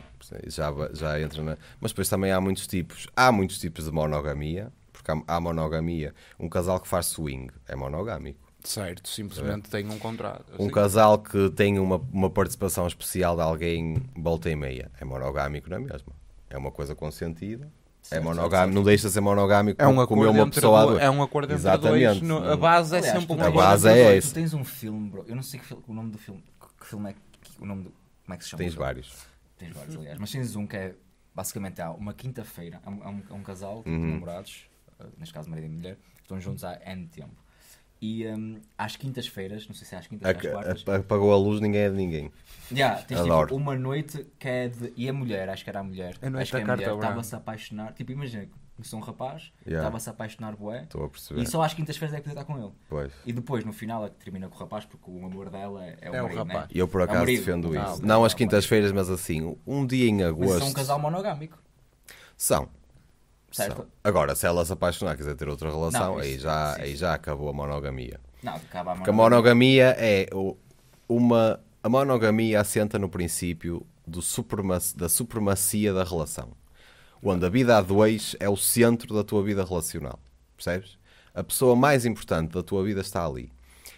Já, já entra na. Mas depois também há muitos tipos. Há muitos tipos de monogamia porque há, há monogamia. Um casal que faz swing é monogâmico. Certo, simplesmente é. tem um contrato. Um casal que tem uma, uma participação especial de alguém, volta e meia, é monogâmico, não é mesmo? É uma coisa consentida. é monogâmico, não deixa de ser monogâmico é um acordo uma pessoa do, É um acordo Exatamente. entre dois. a base é Aliás, sempre uma A base é, é essa. Tu tens um filme, bro. Eu não sei que filme, o nome do filme. Que filme é que, o nome do, como é que se chama? Tens vários. Tens vários, aliás. Mas tens um que é basicamente há uma quinta-feira. É um, é é um, casal, uhum. namorados, neste caso marido e mulher, estão juntos há N tempo. E um, às quintas-feiras, não sei se é às quintas ou quartas. Apagou a luz, ninguém é de ninguém. Yeah, tens tipo, uma noite que é de. E a mulher, acho que era a mulher. A noite acho que é mulher estava-se a apaixonar. Tipo, imagina, eu sou um rapaz, estava-se yeah. a apaixonar bué. Estou a perceber. E só às quintas-feiras é que podia estar com ele. Pois. E depois, no final, é que termina com o rapaz, porque o amor dela é, é o, é marido, né? rapaz. Né? Eu, por é acaso, é defendo não, ah, isso. Não, não às quintas-feiras, mas assim, um dia em é agosto. Mas são um casal monogâmico. São certo? São. Agora, se ela se apaixonar e quiser ter outra relação, não, isso, aí, já, aí já acabou a monogamia. Não, acaba a monogamia. Porque a monogamia é uma. A monogamia assenta no princípio do da supremacia da relação. Onde a vida a dois é o centro da tua vida relacional. Percebes? A pessoa mais importante da tua vida está ali.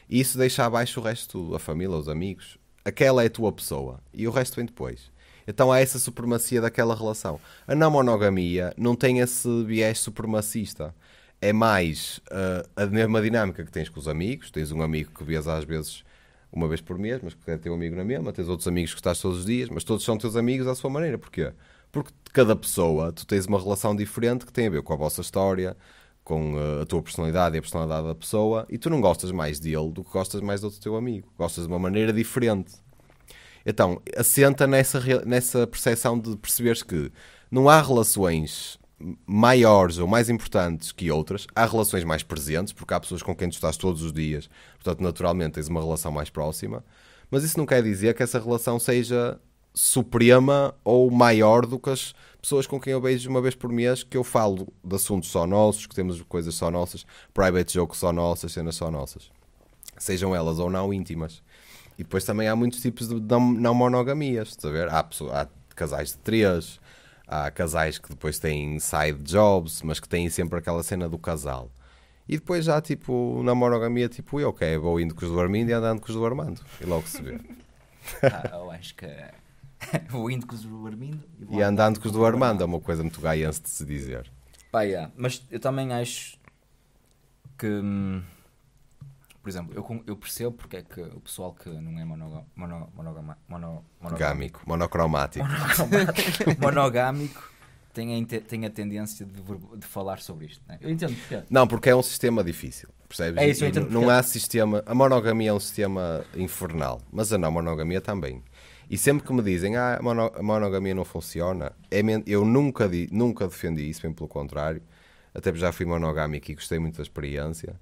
E isso deixa abaixo o resto, a família, os amigos. Aquela é a tua pessoa. E o resto vem depois. Então há essa supremacia daquela relação. A não monogamia não tem esse viés supremacista. É mais uh, a mesma dinâmica que tens com os amigos. Tens um amigo que vês às vezes uma vez por mês, mas que é ter um amigo na mesma. Tens outros amigos que estás todos os dias, mas todos são teus amigos à sua maneira. Porquê? Porque cada pessoa, tu tens uma relação diferente que tem a ver com a vossa história, com eh, a tua personalidade e a personalidade da pessoa, e tu não gostas mais dele do que gostas mais do teu amigo. Gostas de uma maneira diferente. Então, assenta nessa, nessa percepção de perceberes que não há relações maiores ou mais importantes que outras, há relações mais presentes, porque há pessoas com quem tu estás todos os dias, portanto, naturalmente tens uma relação mais próxima, mas isso não quer dizer que essa relação seja suprema ou maior do que as pessoas com quem eu beijo uma vez por mês, que eu falo de assuntos só nossos, que temos coisas só nossas, private jokes só nossas, cenas só nossas, sejam elas ou não íntimas. E depois também há muitos tipos de não, monogamias, estás a ver? Há, há casais de três, há casais que depois têm side jobs, mas que têm sempre aquela cena do casal. E depois já, tipo, na monogamia, tipo, eu, ok, vou indo com os do Armindo e andando com os do Armando. E logo se vê. ah, eu acho que vou indo com os do Armindo e, vou e andando com os do Armando. É uma coisa muito gaiense de se dizer. Pá, yeah. mas eu também acho que hum, por exemplo, eu, eu percebo porque é que o pessoal que não é monoga, mono, monogama, mono, monogâmico, monocromático, monocromático monogâmico tem a, tem a tendência de, de falar sobre isto. Né? Eu entendo porque. Não, porque é um sistema difícil, percebes? É isso, eu entendo. Não, há sistema. A monogamia é um sistema infernal, mas a não monogamia também. E sempre que me dizem ah, a monogamia não funciona, é eu nunca, di, nunca defendi isso, bem pelo contrário. Até já fui monogâmico e gostei muito da experiência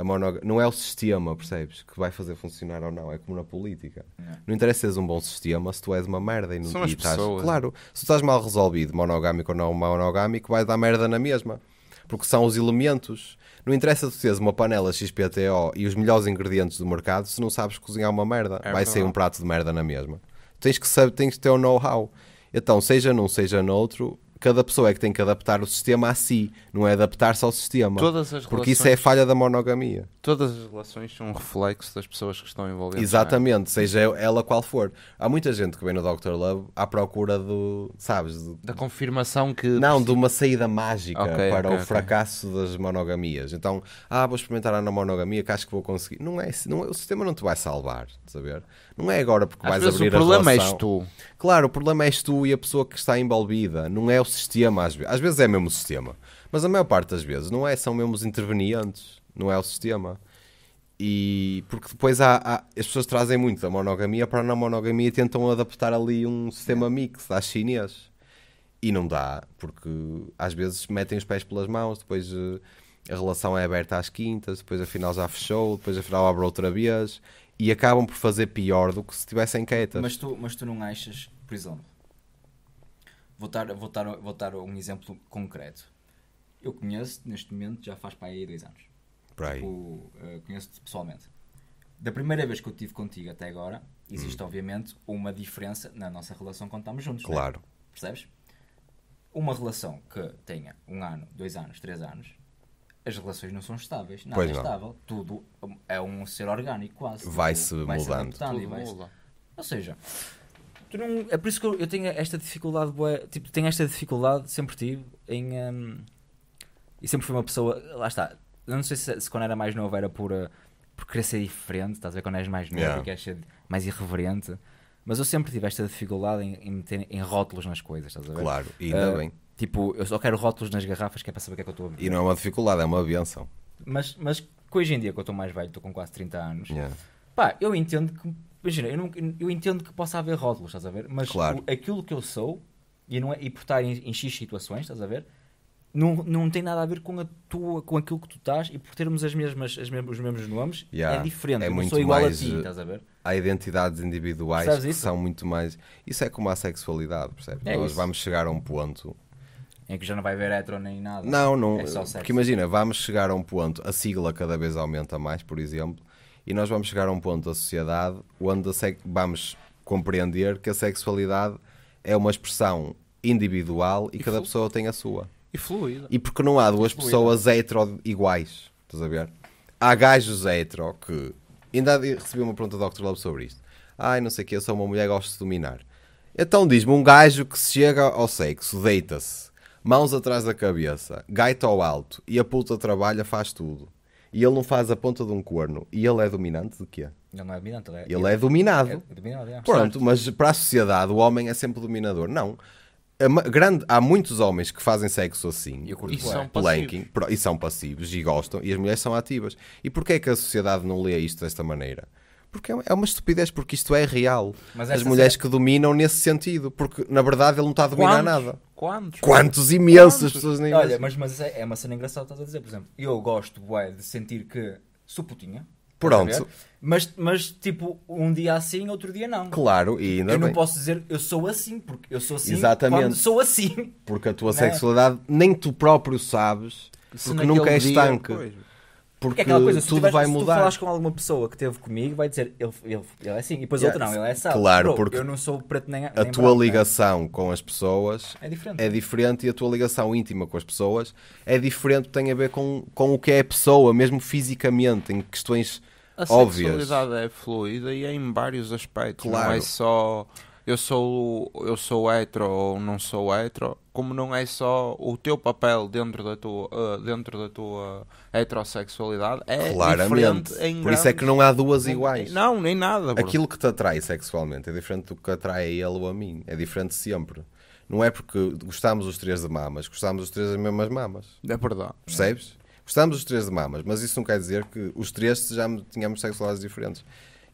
a monogamia não é o sistema, percebes? Que vai fazer funcionar ou não, é como na política. Não, é. não interessa seres um bom sistema se tu és uma merda e não São e estás... pessoas. Claro, se tu estás mal resolvido, monogâmico ou não monogâmico, vai dar merda na mesma. Porque são os elementos. Não interessa tu teres uma panela XPTO e os melhores ingredientes do mercado se não sabes cozinhar uma merda. É vai sair um prato de merda na mesma. Tens que, saber, tens que ter o um know-how. Então, seja num, seja noutro, outro cada pessoa é que tem que adaptar o sistema a si, não é adaptar-se ao sistema. Relações, porque isso é falha da monogamia. Todas as relações são um reflexo das pessoas que estão envolvidas. É? Exatamente, seja ela qual for. Há muita gente que vem no Dr. Love à procura do, sabes, do, da confirmação que Não, de uma saída mágica okay, para okay, o fracasso das monogamias. Então, ah, vou experimentar a monogamia, que acho que vou conseguir. Não é, não, o sistema não te vai salvar, saber? Não é agora porque Às vais abrir a é relação. o problema és tu. Claro, o problema és tu e a pessoa que está envolvida. Não é o sistema às vezes. Às vezes é mesmo o sistema. Mas a maior parte das vezes não é, são mesmo os intervenientes. Não é o sistema. E porque depois há, há, as pessoas trazem muito da monogamia para a não monogamia e tentam adaptar ali um sistema é. mix às chinês. E não dá, porque às vezes metem os pés pelas mãos, depois eh, a relação é aberta às quintas, depois afinal já fechou, depois afinal abre outra vez e acabam por fazer pior do que se estivessem quietas. Mas tu, mas tu não achas, por exemplo, vou dar, vou, dar, vou dar um exemplo concreto. Eu conheço neste momento, já faz para aí dois anos. Por aí. Tipo, eh, Conheço-te pessoalmente. Da primeira vez que eu tive contigo até agora, existe hum. obviamente uma diferença na nossa relação quando estamos juntos. É? Claro. Né? Percebes? Uma relação que tenha um ano, dois anos, três anos, as relações não são estáveis. Nada pois é não. estável. Tudo é um ser orgânico, quase. Vai-se vai mudando. Tudo vai muda. Ou seja, não, é por isso que eu, tenho esta dificuldade, boa, tipo, tenho esta dificuldade, sempre tive, em. Um, e sempre fui uma pessoa. Lá está. Eu não sei se, se quando era mais novo era por, eh, por querer ser diferente, estás a ver? Quando és mais novo yeah. e queres ser mais irreverente. Mas eu sempre tive esta dificuldade em, em meter em rótulos nas coisas, estás a ver? Claro, e ainda uh, bem Tipo, eu só quero rótulos nas garrafas que é para saber o que é que eu estou a beber. E não é uma dificuldade, é uma benção. Mas, mas hoje em dia, que eu estou mais velho, estou com quase 30 anos, yeah. pá, eu entendo que. Imagina, eu, não, eu entendo que possa haver rótulos, estás a ver? Mas claro. o, aquilo que eu sou, e, não é, e por estar em, em X situações, estás a ver? não, não tem nada a ver com a tua com aquilo que tu estás e por termos as mesmas, as mesmas os mesmos nomes é yeah, é diferente é eu sou igual mais a ti estás a ver há identidades individuais que são muito mais isso é como a sexualidade percebes é nós isso. vamos chegar a um ponto é que já não vai haver hetero nem nada. Não, não. É porque imagina, vamos chegar a um ponto, a sigla cada vez aumenta mais, por exemplo, e nós vamos chegar a um ponto da sociedade onde vamos compreender que a sexualidade é uma expressão individual e, e cada pessoa tem a sua. E fluida. E porque não há duas pessoas hetero iguais, estás a ver? Há gajos hetero que. Ainda recebi uma pergunta do Dr. Lobo sobre isto. Ai, não sei o que, eu sou uma mulher, gosto de dominar. Então diz-me um gajo que chega ao sexo, deita-se Mãos atrás da cabeça, gaita ao alto, e a puta trabalha, faz tudo. E ele não faz a ponta de um corno. E ele é dominante de quê? Ele não é dominante, ele é, ele ele é dominado. É dominado é. Pronto, mas para a sociedade o homem é sempre dominador. Não. Grande, há muitos homens que fazem sexo assim e, e são, planking, passivos. e são passivos e gostam, e as mulheres são ativas. E porquê é que a sociedade não lê isto desta maneira? Porque é, é uma estupidez, porque isto é real. As mulheres que dominam nesse sentido, porque na verdade ele não está a dominar Quantos? nada. Quantos? Quantos imensos pessoas nem Olha, mas, mas é é uma cena engraçada, estás a dizer, por exemplo, eu gosto ué, de sentir que sou putinha. Pronto. Mas, mas, tipo, um dia assim, outro dia não. Claro, e ainda Eu bem. não posso dizer eu sou assim, porque eu sou assim Exatamente. quando sou assim. Porque a tua não. Né? sexualidade nem tu próprio sabes, Se porque nunca é estanque dia, Pois porque é aquela coisa, se tudo tiveres, vai se mudar. Se tu falas com alguma pessoa que teve comigo, vai dizer ele, ele, ele é assim, e depois yeah. outro não, ele é sábio. Claro, Bro, porque eu não sou preto nem, nem A tua branco, né? ligação com as pessoas é diferente. é diferente e a tua ligação íntima com as pessoas é diferente, tem a ver com, com o que é a pessoa, mesmo fisicamente, em questões a óbvias. A sexualidade é fluida e é em vários aspectos, claro. não é só eu sou eu sou hetero ou não sou hetero, como não é só o teu papel dentro da tua uh, dentro da tua heterossexualidade é Claramente. diferente. Por isso é que não há duas iguais. Não, nem nada. Bro. Aquilo que te atrai sexualmente é diferente do que atrai a ele ou a mim. É diferente sempre. Não é porque gostamos os três de mamas, gostamos os três das mesmas mamas. É verdade. Percebes? Gostamos os três de mamas, mas isso não quer dizer que os três já tínhamos sexualidades diferentes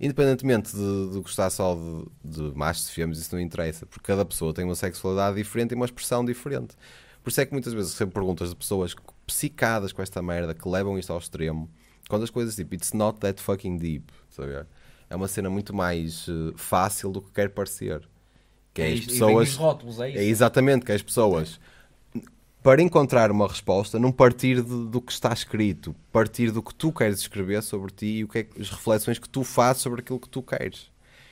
independentemente de, de gostar só de, de machos e fêmeas, isso não interessa, porque cada pessoa tem uma sexualidade diferente e uma expressão diferente. Por isso é que muitas vezes recebo perguntas de pessoas psicadas com esta merda, que levam isto ao extremo, quando as coisas tipo, it's not that fucking deep, sabe? Tá é uma cena muito mais uh, fácil do que quer parecer. Que é, é as pessoas. Rótulos, é, é, exatamente, que é as pessoas. É para encontrar uma resposta, não partir de, do que está escrito, partir do que tu queres escrever sobre ti e o que é, as reflexões que tu fazes sobre aquilo que tu queres.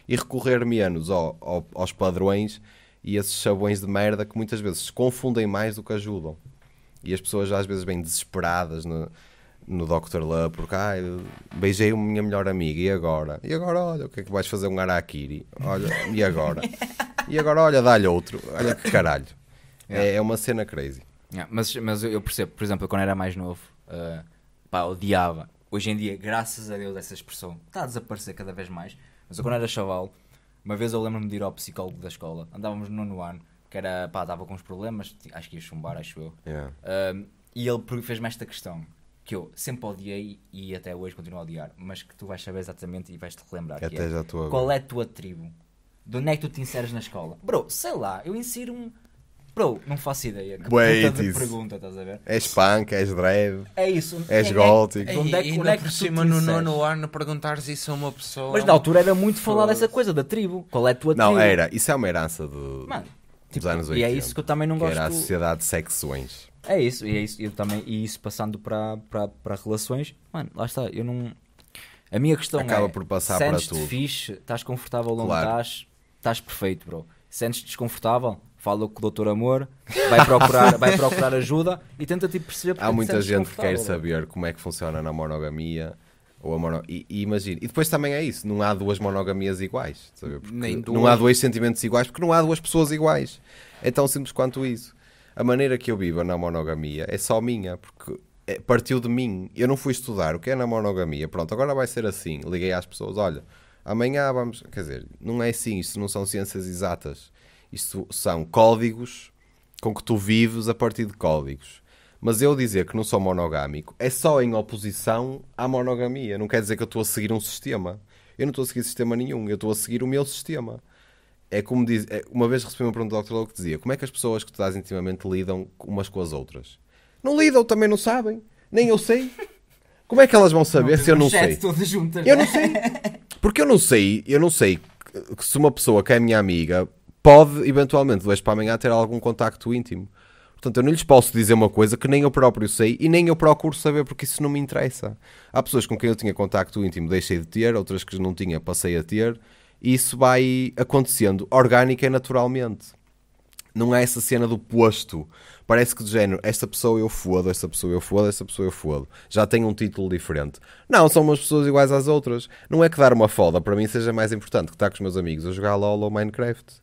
E recorrer menos ao, ao, aos padrões e esses sabões de merda que muitas vezes se confundem mais do que ajudam. E as pessoas às vezes vêm desesperadas no, no Dr. Love porque ah, beijei a minha melhor amiga e agora? E agora, olha, o que é que vais fazer um Arakiri? Olha, e agora? E agora, olha, dá-lhe outro. Olha que caralho. É, é, é uma cena crazy. Yeah, mas, mas eu percebo, por exemplo, eu quando era mais novo, uh, pá, odiava. Hoje em dia, graças a Deus, essa expressão está a desaparecer cada vez mais. Mas eu quando era chaval, uma vez eu lembro-me de ir ao psicólogo da escola, andávamos no nono ano, que era, pá, estava com uns problemas, acho que ia chumbar, acho eu. Yeah. Uh, e ele fez-me esta questão, que eu sempre odiei e até hoje continuo a odiar, mas que tu vais saber exatamente e vais-te relembrar. É até é, já estou Qual é a tua tribo? De onde é que tu te inseres na escola? Bro, sei lá, eu insiro-me Bro, não faço ideia. Que Wait, puta de pergunta, estás a ver? És punk, és drive, É isso. És é, é gótico. É, é, onde é, onde é que é por cima no nono ano perguntares isso a uma pessoa. Mas na altura era muito falar dessa coisa da tribo. Qual é a tua não, tribo? Não, era. Isso é uma herança do. Mano, tipo, dos anos 80. E é isso que eu também não gosto. Era a sociedade de sexões. É isso, e é isso, eu também, e isso passando para, para, para relações, mano, lá está, eu não. A minha questão Acaba é, por passar para tudo. fixe, estás confortável ou não estás, estás perfeito, bro. Sentes desconfortável, fala com o doutor Amor, vai procurar, vai procurar ajuda e tenta tipo, perceber porque é Há muita gente que quer saber como é que funciona na monogamia. Ou a mono... e, e imagina. E depois também é isso, não há duas monogamias iguais. Sabe? Nem duas. Não há dois sentimentos iguais porque não há duas pessoas iguais. É tão simples quanto isso. A maneira que eu vivo na monogamia é só minha, porque é, partiu de mim. Eu não fui estudar o que é na monogamia. Pronto, agora vai ser assim. Liguei às pessoas, olha, amanhã vamos. Quer dizer, não é assim, isto não são ciências exatas isto são códigos com que tu vives a partir de códigos. Mas eu dizer que não sou monogâmico é só em oposição à monogamia. Não quer dizer que eu estou a seguir um sistema. Eu não estou a seguir sistema nenhum, eu estou a seguir o meu sistema. É como diz, é, uma vez recebi uma pergunta do Dr. Lowe que dizia: como é que as pessoas que tu estás intimamente lidam umas com as outras? Não lidam, também não sabem. Nem eu sei. Como é que elas vão saber não, se eu não sei? Todas juntas, eu não né? sei. Porque eu não sei, eu não sei se uma pessoa que é minha amiga pode eventualmente, de hoje para amanhã, ter algum contacto íntimo. Portanto, eu não lhes posso dizer uma coisa que nem eu próprio sei e nem eu procuro saber porque isso não me interessa. Há pessoas com quem eu tinha contacto íntimo, deixei de ter, outras que não tinha, passei a ter, e isso vai acontecendo orgânica e naturalmente. Não há essa cena do posto. Parece que do género, esta pessoa eu fodo, esta pessoa eu fodo, esta pessoa eu fodo. Já tem um título diferente. Não, são umas pessoas iguais às outras. Não é que dar uma foda para mim seja mais importante que estar com os meus amigos a jogar LOL ou Minecraft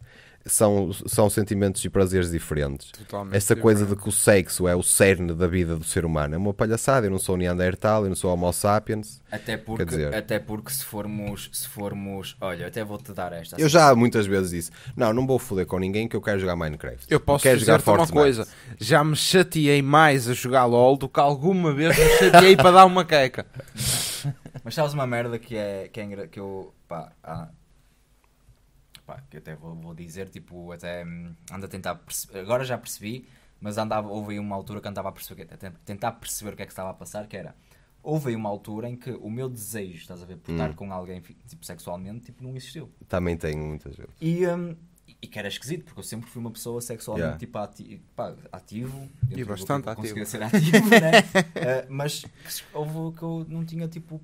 são, são sentimentos e prazeres diferentes. Totalmente Essa coisa de que o sexo é o cerne da vida do ser humano é uma palhaçada. Eu não sou Neandertal, eu não sou Homo sapiens. Até porque, dizer, até porque se formos, se formos, olha, até vou-te dar esta. Eu já muitas vezes disse: não, não vou foder com ninguém que eu quero jogar Minecraft. Eu posso quero dizer uma coisa: já me chateei mais a jogar LOL do que alguma vez me chateei para dar uma queca. Mas sabes uma merda que é, que, é, que eu. Pá, ah, pá, que até vou, vou dizer, tipo, até hum, ando a tentar perceber, agora já percebi, mas andava, houve aí uma altura que andava a perceber, a tentar perceber o que é que estava a passar, que era, houve aí uma altura em que o meu desejo, estás a ver, por estar hum. com alguém, tipo, sexualmente, tipo, não existiu. Também tenho muitas vezes. E, hum, e que era esquisito, porque eu sempre fui uma pessoa sexualmente yeah. tipo, ati pá, ativo. E bastante ativo. Conseguia ser ativo, né? uh, mas que, houve que eu não tinha tipo.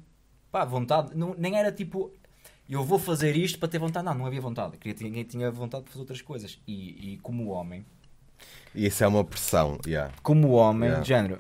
Pá, vontade. Não, nem era tipo eu vou fazer isto para ter vontade. Não, não havia vontade. Queria, ninguém tinha vontade de fazer outras coisas. E, e como homem. Isso é uma pressão, yeah. Como homem, yeah. de género.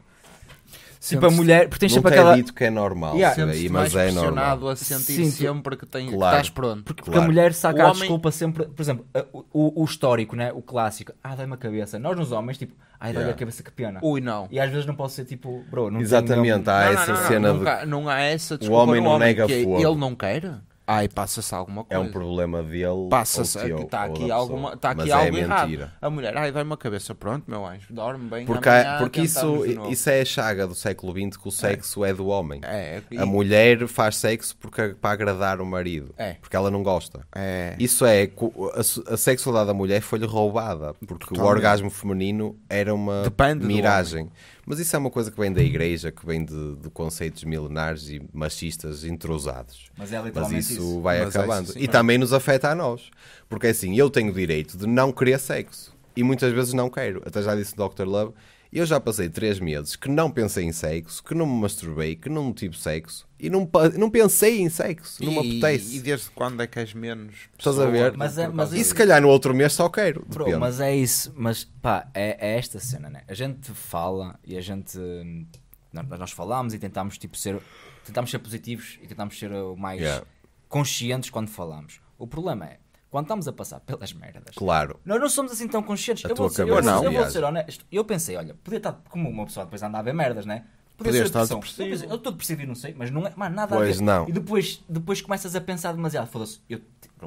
Tipo, a mulher. Porque tens aquela. É dito que é normal, yeah. Sim, mas é normal. a sentir sempre que, tens, claro. que estás pronto. Porque, claro. porque a mulher saca homem... a desculpa sempre. Por exemplo, o, o histórico, né? o clássico. Ah, dá-me a cabeça. Nós, nos homens, tipo. Ai, dá-lhe yeah. a cabeça que pena. Ui, não. E às vezes não posso ser tipo. Bro, não Exatamente, há essa cena. de... não, há, essa desculpa. O homem não nega a Ele não quer. Ai, passa-se alguma coisa. É um problema dele. Passa-se. Está aqui, alguma, tá aqui algo é errado. A mulher, ai, vai-me a cabeça. Pronto, meu anjo, dorme bem. Porque, porque isso, isso é a chaga do século XX que o é. sexo é, é do homem. É, e... A mulher faz sexo porque, é para agradar o marido. É. Porque ela não gosta. É. Isso é. A, a sexualidade da mulher foi-lhe roubada. Porque Totalmente. o orgasmo feminino era uma Depende miragem. Do homem mas isso é uma coisa que vem da igreja, que vem de, de conceitos milenares e machistas entrosados. Mas, é Mas isso, isso, vai Mas acabando. É isso, e também nos afeta a nós. Porque assim, eu tenho o direito de não querer sexo. E muitas vezes não quero. Até já disse o Dr. Love eu já passei 3 meses que não pensei em sexo, que não me masturbei, que não tive sexo e não, não pensei em sexo, e, não me apetece. E, desde quando é que és menos? Estás a ver? Mas é, mas e é se calhar no outro mês só quero. Bro, mas é isso, mas pá, é, é, esta cena, né? A gente fala e a gente. Hum, nós, nós falamos e tentamos tipo, ser. Tentamos ser positivos e tentamos ser o mais yeah. conscientes quando falamos. O problema é, quando estamos a passar pelas merdas, claro. nós não somos assim tão conscientes. A eu, vou ser, eu, não, eu vou ser honesto. Eu pensei, olha, podia estar como uma pessoa depois andar a ver merdas, né? Podia, podia estar depressivo. Eu estou depressivo e não sei, mas não é mas nada pois a ver. não. E depois, depois começas a pensar demasiado. Foda-se, eu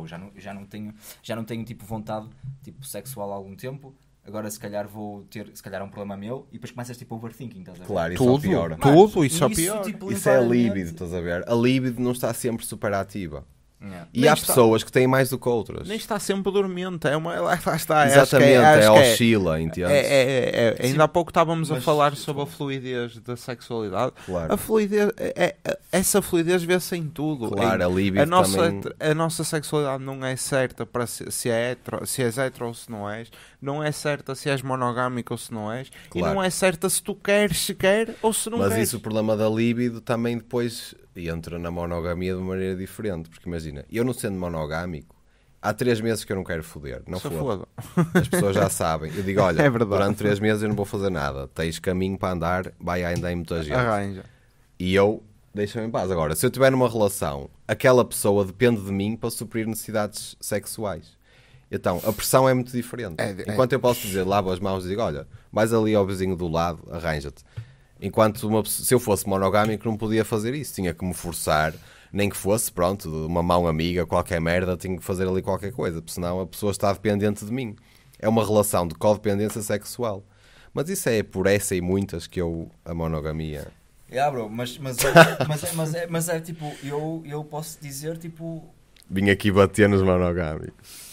já, não, já, não tenho, já não tenho tipo vontade tipo, sexual há algum tempo agora se calhar vou ter, se calhar é um problema meu, e depois começas tipo overthinking, estás a ver? Claro, isso é tudo, pior Tudo, isso, é isso pior. Tipo, isso é a libido, estás a ver? A libido não está sempre super ativa. Yeah. E Nem há está... pessoas que têm mais do que outras. Nem está sempre dormindo É uma... Lá está. É- Exatamente, é, é, oscila, é, entende? É, é, é, ainda há pouco estávamos Mas, a falar sobre a fluidez da sexualidade. Claro. A fluidez, é, essa fluidez vê-se em tudo. Claro, a, nossa, também... a nossa sexualidade não é certa para se, se, é hetero, se és hetero ou se não és não é certa se és monogâmico ou se não és, claro. e não é certa se tu queres se quer ou se não Mas queres. Mas isso, o problema da libido também depois entra na monogamia de uma maneira diferente, porque imagina, eu não sendo monogâmico, há três meses que eu não quero foder. Não foda. As pessoas já sabem. Eu digo, olha, é durante três meses eu não vou fazer nada. Tens caminho para andar, vai ainda em muita gente. Arranja. E eu deixo-me em paz. Agora, se eu tiver numa relação, aquela pessoa depende de mim para suprir necessidades sexuais. Então, a pressão é muito diferente. É, é. Enquanto é. eu posso dizer, lavo as mãos e digo, olha, vais ali ao vizinho do lado, arranja-te. Enquanto uma, se eu fosse monogâmico, não podia fazer isso. Tinha que me forçar, nem que fosse, pronto, uma mão amiga, qualquer merda, tinha que fazer ali qualquer coisa, porque senão a pessoa está dependente de mim. É uma relação de codependência sexual. Mas isso é por essa e muitas que eu. a monogamia. Yeah, bro, mas, mas, é, mas, é, mas, é, mas, é, tipo, eu, eu posso dizer, tipo. Vim aqui bater nos monogâmicos.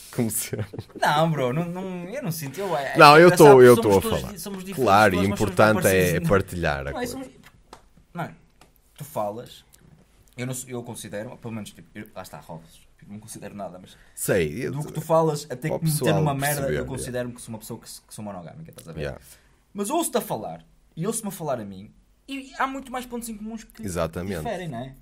Não, bro, não, não, eu não sinto. Eu, é, é não, eu estou eu estou a falar. claro, e importante é partilhar não, é coisa. Somos, não, tu falas, eu, não, eu considero, pelo menos, tipo, eu, lá está, Robson. Tipo, não considero nada, mas sei eu, do que tu falas, até que me meter numa merda, eu considero-me yeah. que sou uma pessoa que, que sou monogâmica, estás a ver? Yeah. Mas ouço-te a falar e ouço-me a falar a mim, e há muito mais pontos em comuns que Exatamente. diferem, não é?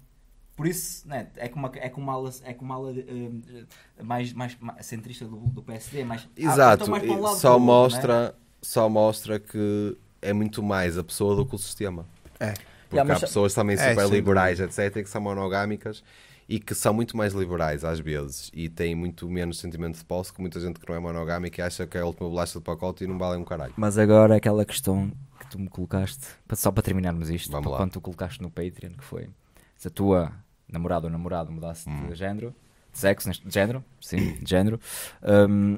Por isso, né, é com uma, é com uma ala, é com uma ala eh, mais, mais, mais, centrista do, do PSD, mas ah, então Exato. Mais um só, mostra, outro, né? só mostra que é muito mais a pessoa do que o sistema. É. Porque yeah, há pessoas também é, super é, liberais, etc., que são monogâmicas e que são muito mais liberais às vezes e têm muito menos sentimento de posse que muita gente que não é monogâmica e acha que é a última bolacha de pacote e não vale um caralho. Mas agora aquela questão que tu me colocaste, só para terminarmos isto, Vamos quando tu colocaste no Patreon, que foi se a tua namorado ou namorado mudasse hum. de género, de sexo, de género, sim, de género, um,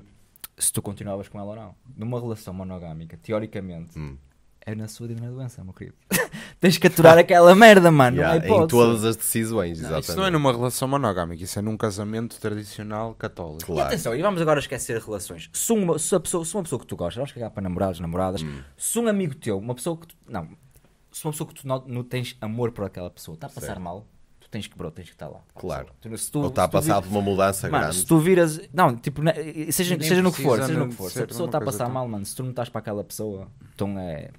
se tu continuavas com ela ou não. Numa relação monogâmica, teoricamente, hum. é na sua divina doença, meu querido. Tens que aturar aquela merda, mano. Yeah, é em todas as decisões, não, Isso não é numa relação monogâmica, isso é num casamento tradicional católico. Claro. E atenção, e vamos agora esquecer relações. Se uma, se pessoa, se uma pessoa que tu gostas, vamos cagar para namorados, namoradas, hum. se um amigo teu, uma pessoa que tu. Não, se uma pessoa que tu não, não tens amor por aquela pessoa, está a passar mal, tu tens que, bro, tens que estar lá. Claro. Tu, se tu, Ou está a passar por uma mudança mano, grande. Se tu viras. Não, tipo, seja, seja no que for, seja no que for. Se a pessoa está a passar tão... mal, mano, se tu não estás para aquela pessoa, então é.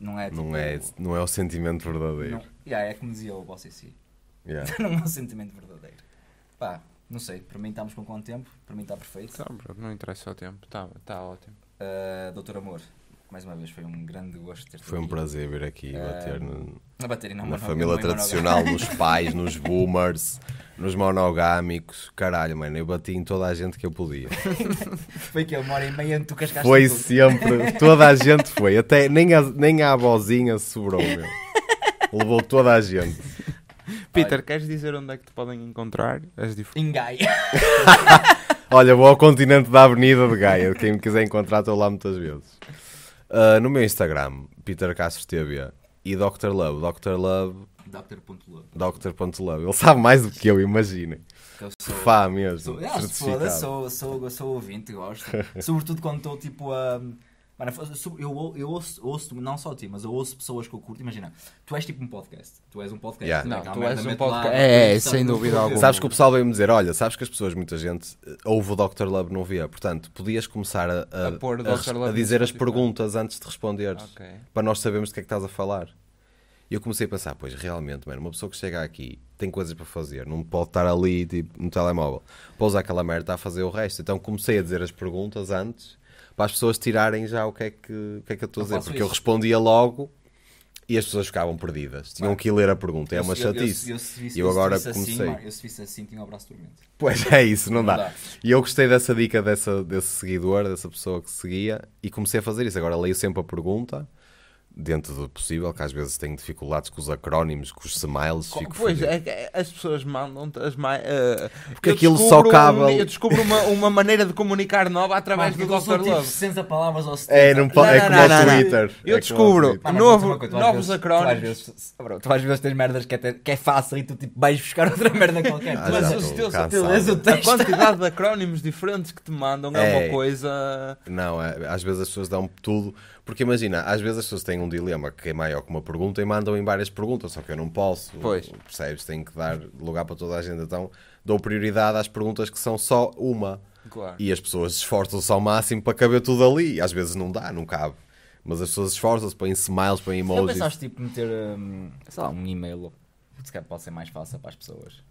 Não é, tipo, não é, não é o sentimento verdadeiro. Não, yeah, é como dizia o Boss si. Yeah. não é o sentimento verdadeiro. Pá, não sei, para mim estamos com quanto tempo? Para mim está perfeito. Tá, não interessa o tempo, está tá ótimo. Uh, doutor Amor, mais uma vez foi um grande gosto ter-te Foi um prazer vir aqui bater ah, no, a bater na, na família é tradicional, nos pais, nos boomers, nos monogâmicos. Caralho, mano, eu bati em toda a gente que eu podia. foi que eu moro em meia tu cascaste Foi tudo. sempre, toda a gente foi. Até nem a, nem a avózinha sobrou, meu. Levou toda a gente. Peter, queres dizer onde é que te podem encontrar? As dif... Em Gaia. Olha, vou ao continente da Avenida de Gaia. Quem me quiser encontrar, estou lá muitas vezes. Uh, no meu Instagram, Peter Castro TV e Dr. Love. Dr. Love. Dr. Love. Ele sabe mais do que eu, imagino. Eu sou, Fá mesmo. Sou, sou, sou, sou, sou ouvinte, gosto. Sobretudo quando estou tipo a. Uh Mano, eu, eu ouço, ouço, não só ti, mas eu ouço pessoas que eu curto. Imagina, tu és tipo um podcast. Tu és um podcast. Yeah. Não, tu és um podcast. é, é sem dúvida alguma. Sabes que o pessoal veio-me dizer: olha, sabes que as pessoas, muita gente, eh, ouve o Dr. Love não via. Portanto, podias começar a, a, a, a, a dizer as perguntas antes de responderes. Okay. Para nós sabermos do que é que estás a falar. E eu comecei a pensar: pois realmente, mano, uma pessoa que chega aqui tem coisas para fazer, não pode estar ali tipo, no telemóvel. Para usar aquela merda, está a fazer o resto. Então comecei a dizer as perguntas antes para as pessoas tirarem já o que é que, o que, é que eu estou a dizer, porque isso. eu respondia logo e as pessoas ficavam perdidas. Tinham Vai. que ler a pergunta, é uma chatice. Eu, agora assim, comecei. eu se fizesse assim, tinha um abraço dormente. Pois é, isso, não, não dá. dá. E eu gostei dessa dica dessa, desse seguidor, dessa pessoa que seguia, e comecei a fazer isso. Agora leio sempre a pergunta dentro do possível, que às vezes tenho dificuldades com os acrónimos, com os smiles. Fico pois, é, é, as pessoas mandam-te as mais. Uh, eh, Porque aquilo só cabe. Um, eu descubro uma, uma maneira de comunicar nova através Mano, do então Dr. Tipo Love. Tipo 60 palavras ou 70. É, não, não, é como o Twitter. Eu é descubro Twitter. novo, coisa, novos acrónimos. Tu às, vezes, bro, tu às vezes tens merdas que é, que é fácil e tu tipo, vais buscar outra merda qualquer. mas os teus, lês o teu A quantidade de acrónimos diferentes que te mandam é, uma é. coisa. Não, é, às vezes as pessoas dão tudo porque imagina, às vezes as pessoas têm um dilema que é maior que uma pergunta e mandam em várias perguntas, só que eu não posso. Pois. Percebes? Tenho que dar lugar para toda a gente. Então dou prioridade às perguntas que são só uma. Claro. E as pessoas esforçam-se ao máximo para caber tudo ali. às vezes não dá, não cabe. Mas as pessoas esforçam-se, põem smiles, põem emojis. Já pensaste tipo meter, um, sei lá, um e-mail? Se calhar pode ser mais fácil para as pessoas.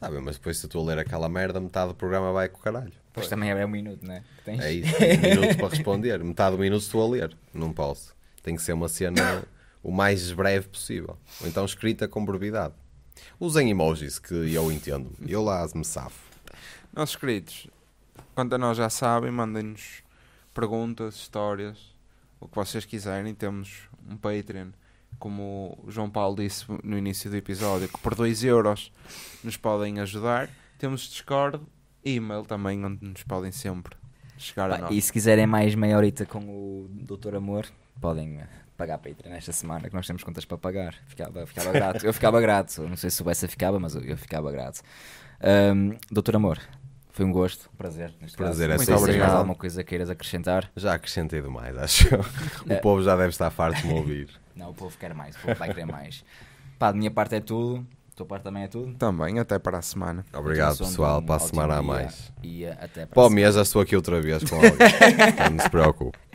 Tá bem, mas depois se tu ler aquela merda, metade do programa vai com o caralho. Pois também é um minuto, não é? Tens... É isso, um minuto para responder. Metade do minuto estou a ler, não posso. Tem que ser uma cena o mais breve possível. Ou então escrita com brevidade. Usem emojis, que eu entendo. Eu lá me safo. Nossos queridos, quanto a nós já sabem, mandem-nos perguntas, histórias, o que vocês quiserem. Temos um Patreon, como o João Paulo disse no início do episódio, que por 2 euros nos podem ajudar. Temos Discord e e-mail também, onde nos podem sempre chegar Pá, a nós. E se quiserem mais maiorita com o Doutor Amor, podem eh, pagar para Patreon nesta semana, que nós temos contas para pagar. Ficava, ficava grato. Eu ficava grato. Não sei se o Bessa ficava, mas eu ficava grato. Um, Doutor Amor, foi um gosto, um prazer. prazer, caso. é Muito obrigado. Mais alguma coisa queiras acrescentar? Já acrescentei demais, acho. O povo já deve estar farto de me ouvir. Não, o povo quer mais, o povo vai querer mais. Pá, de minha parte é tudo tua parte também é tudo? Também, até para a semana. Obrigado, pessoal. Um então, para a semana a mais. E até para, para o mês, estou aqui outra vez com alguém. Então, não se preocupe.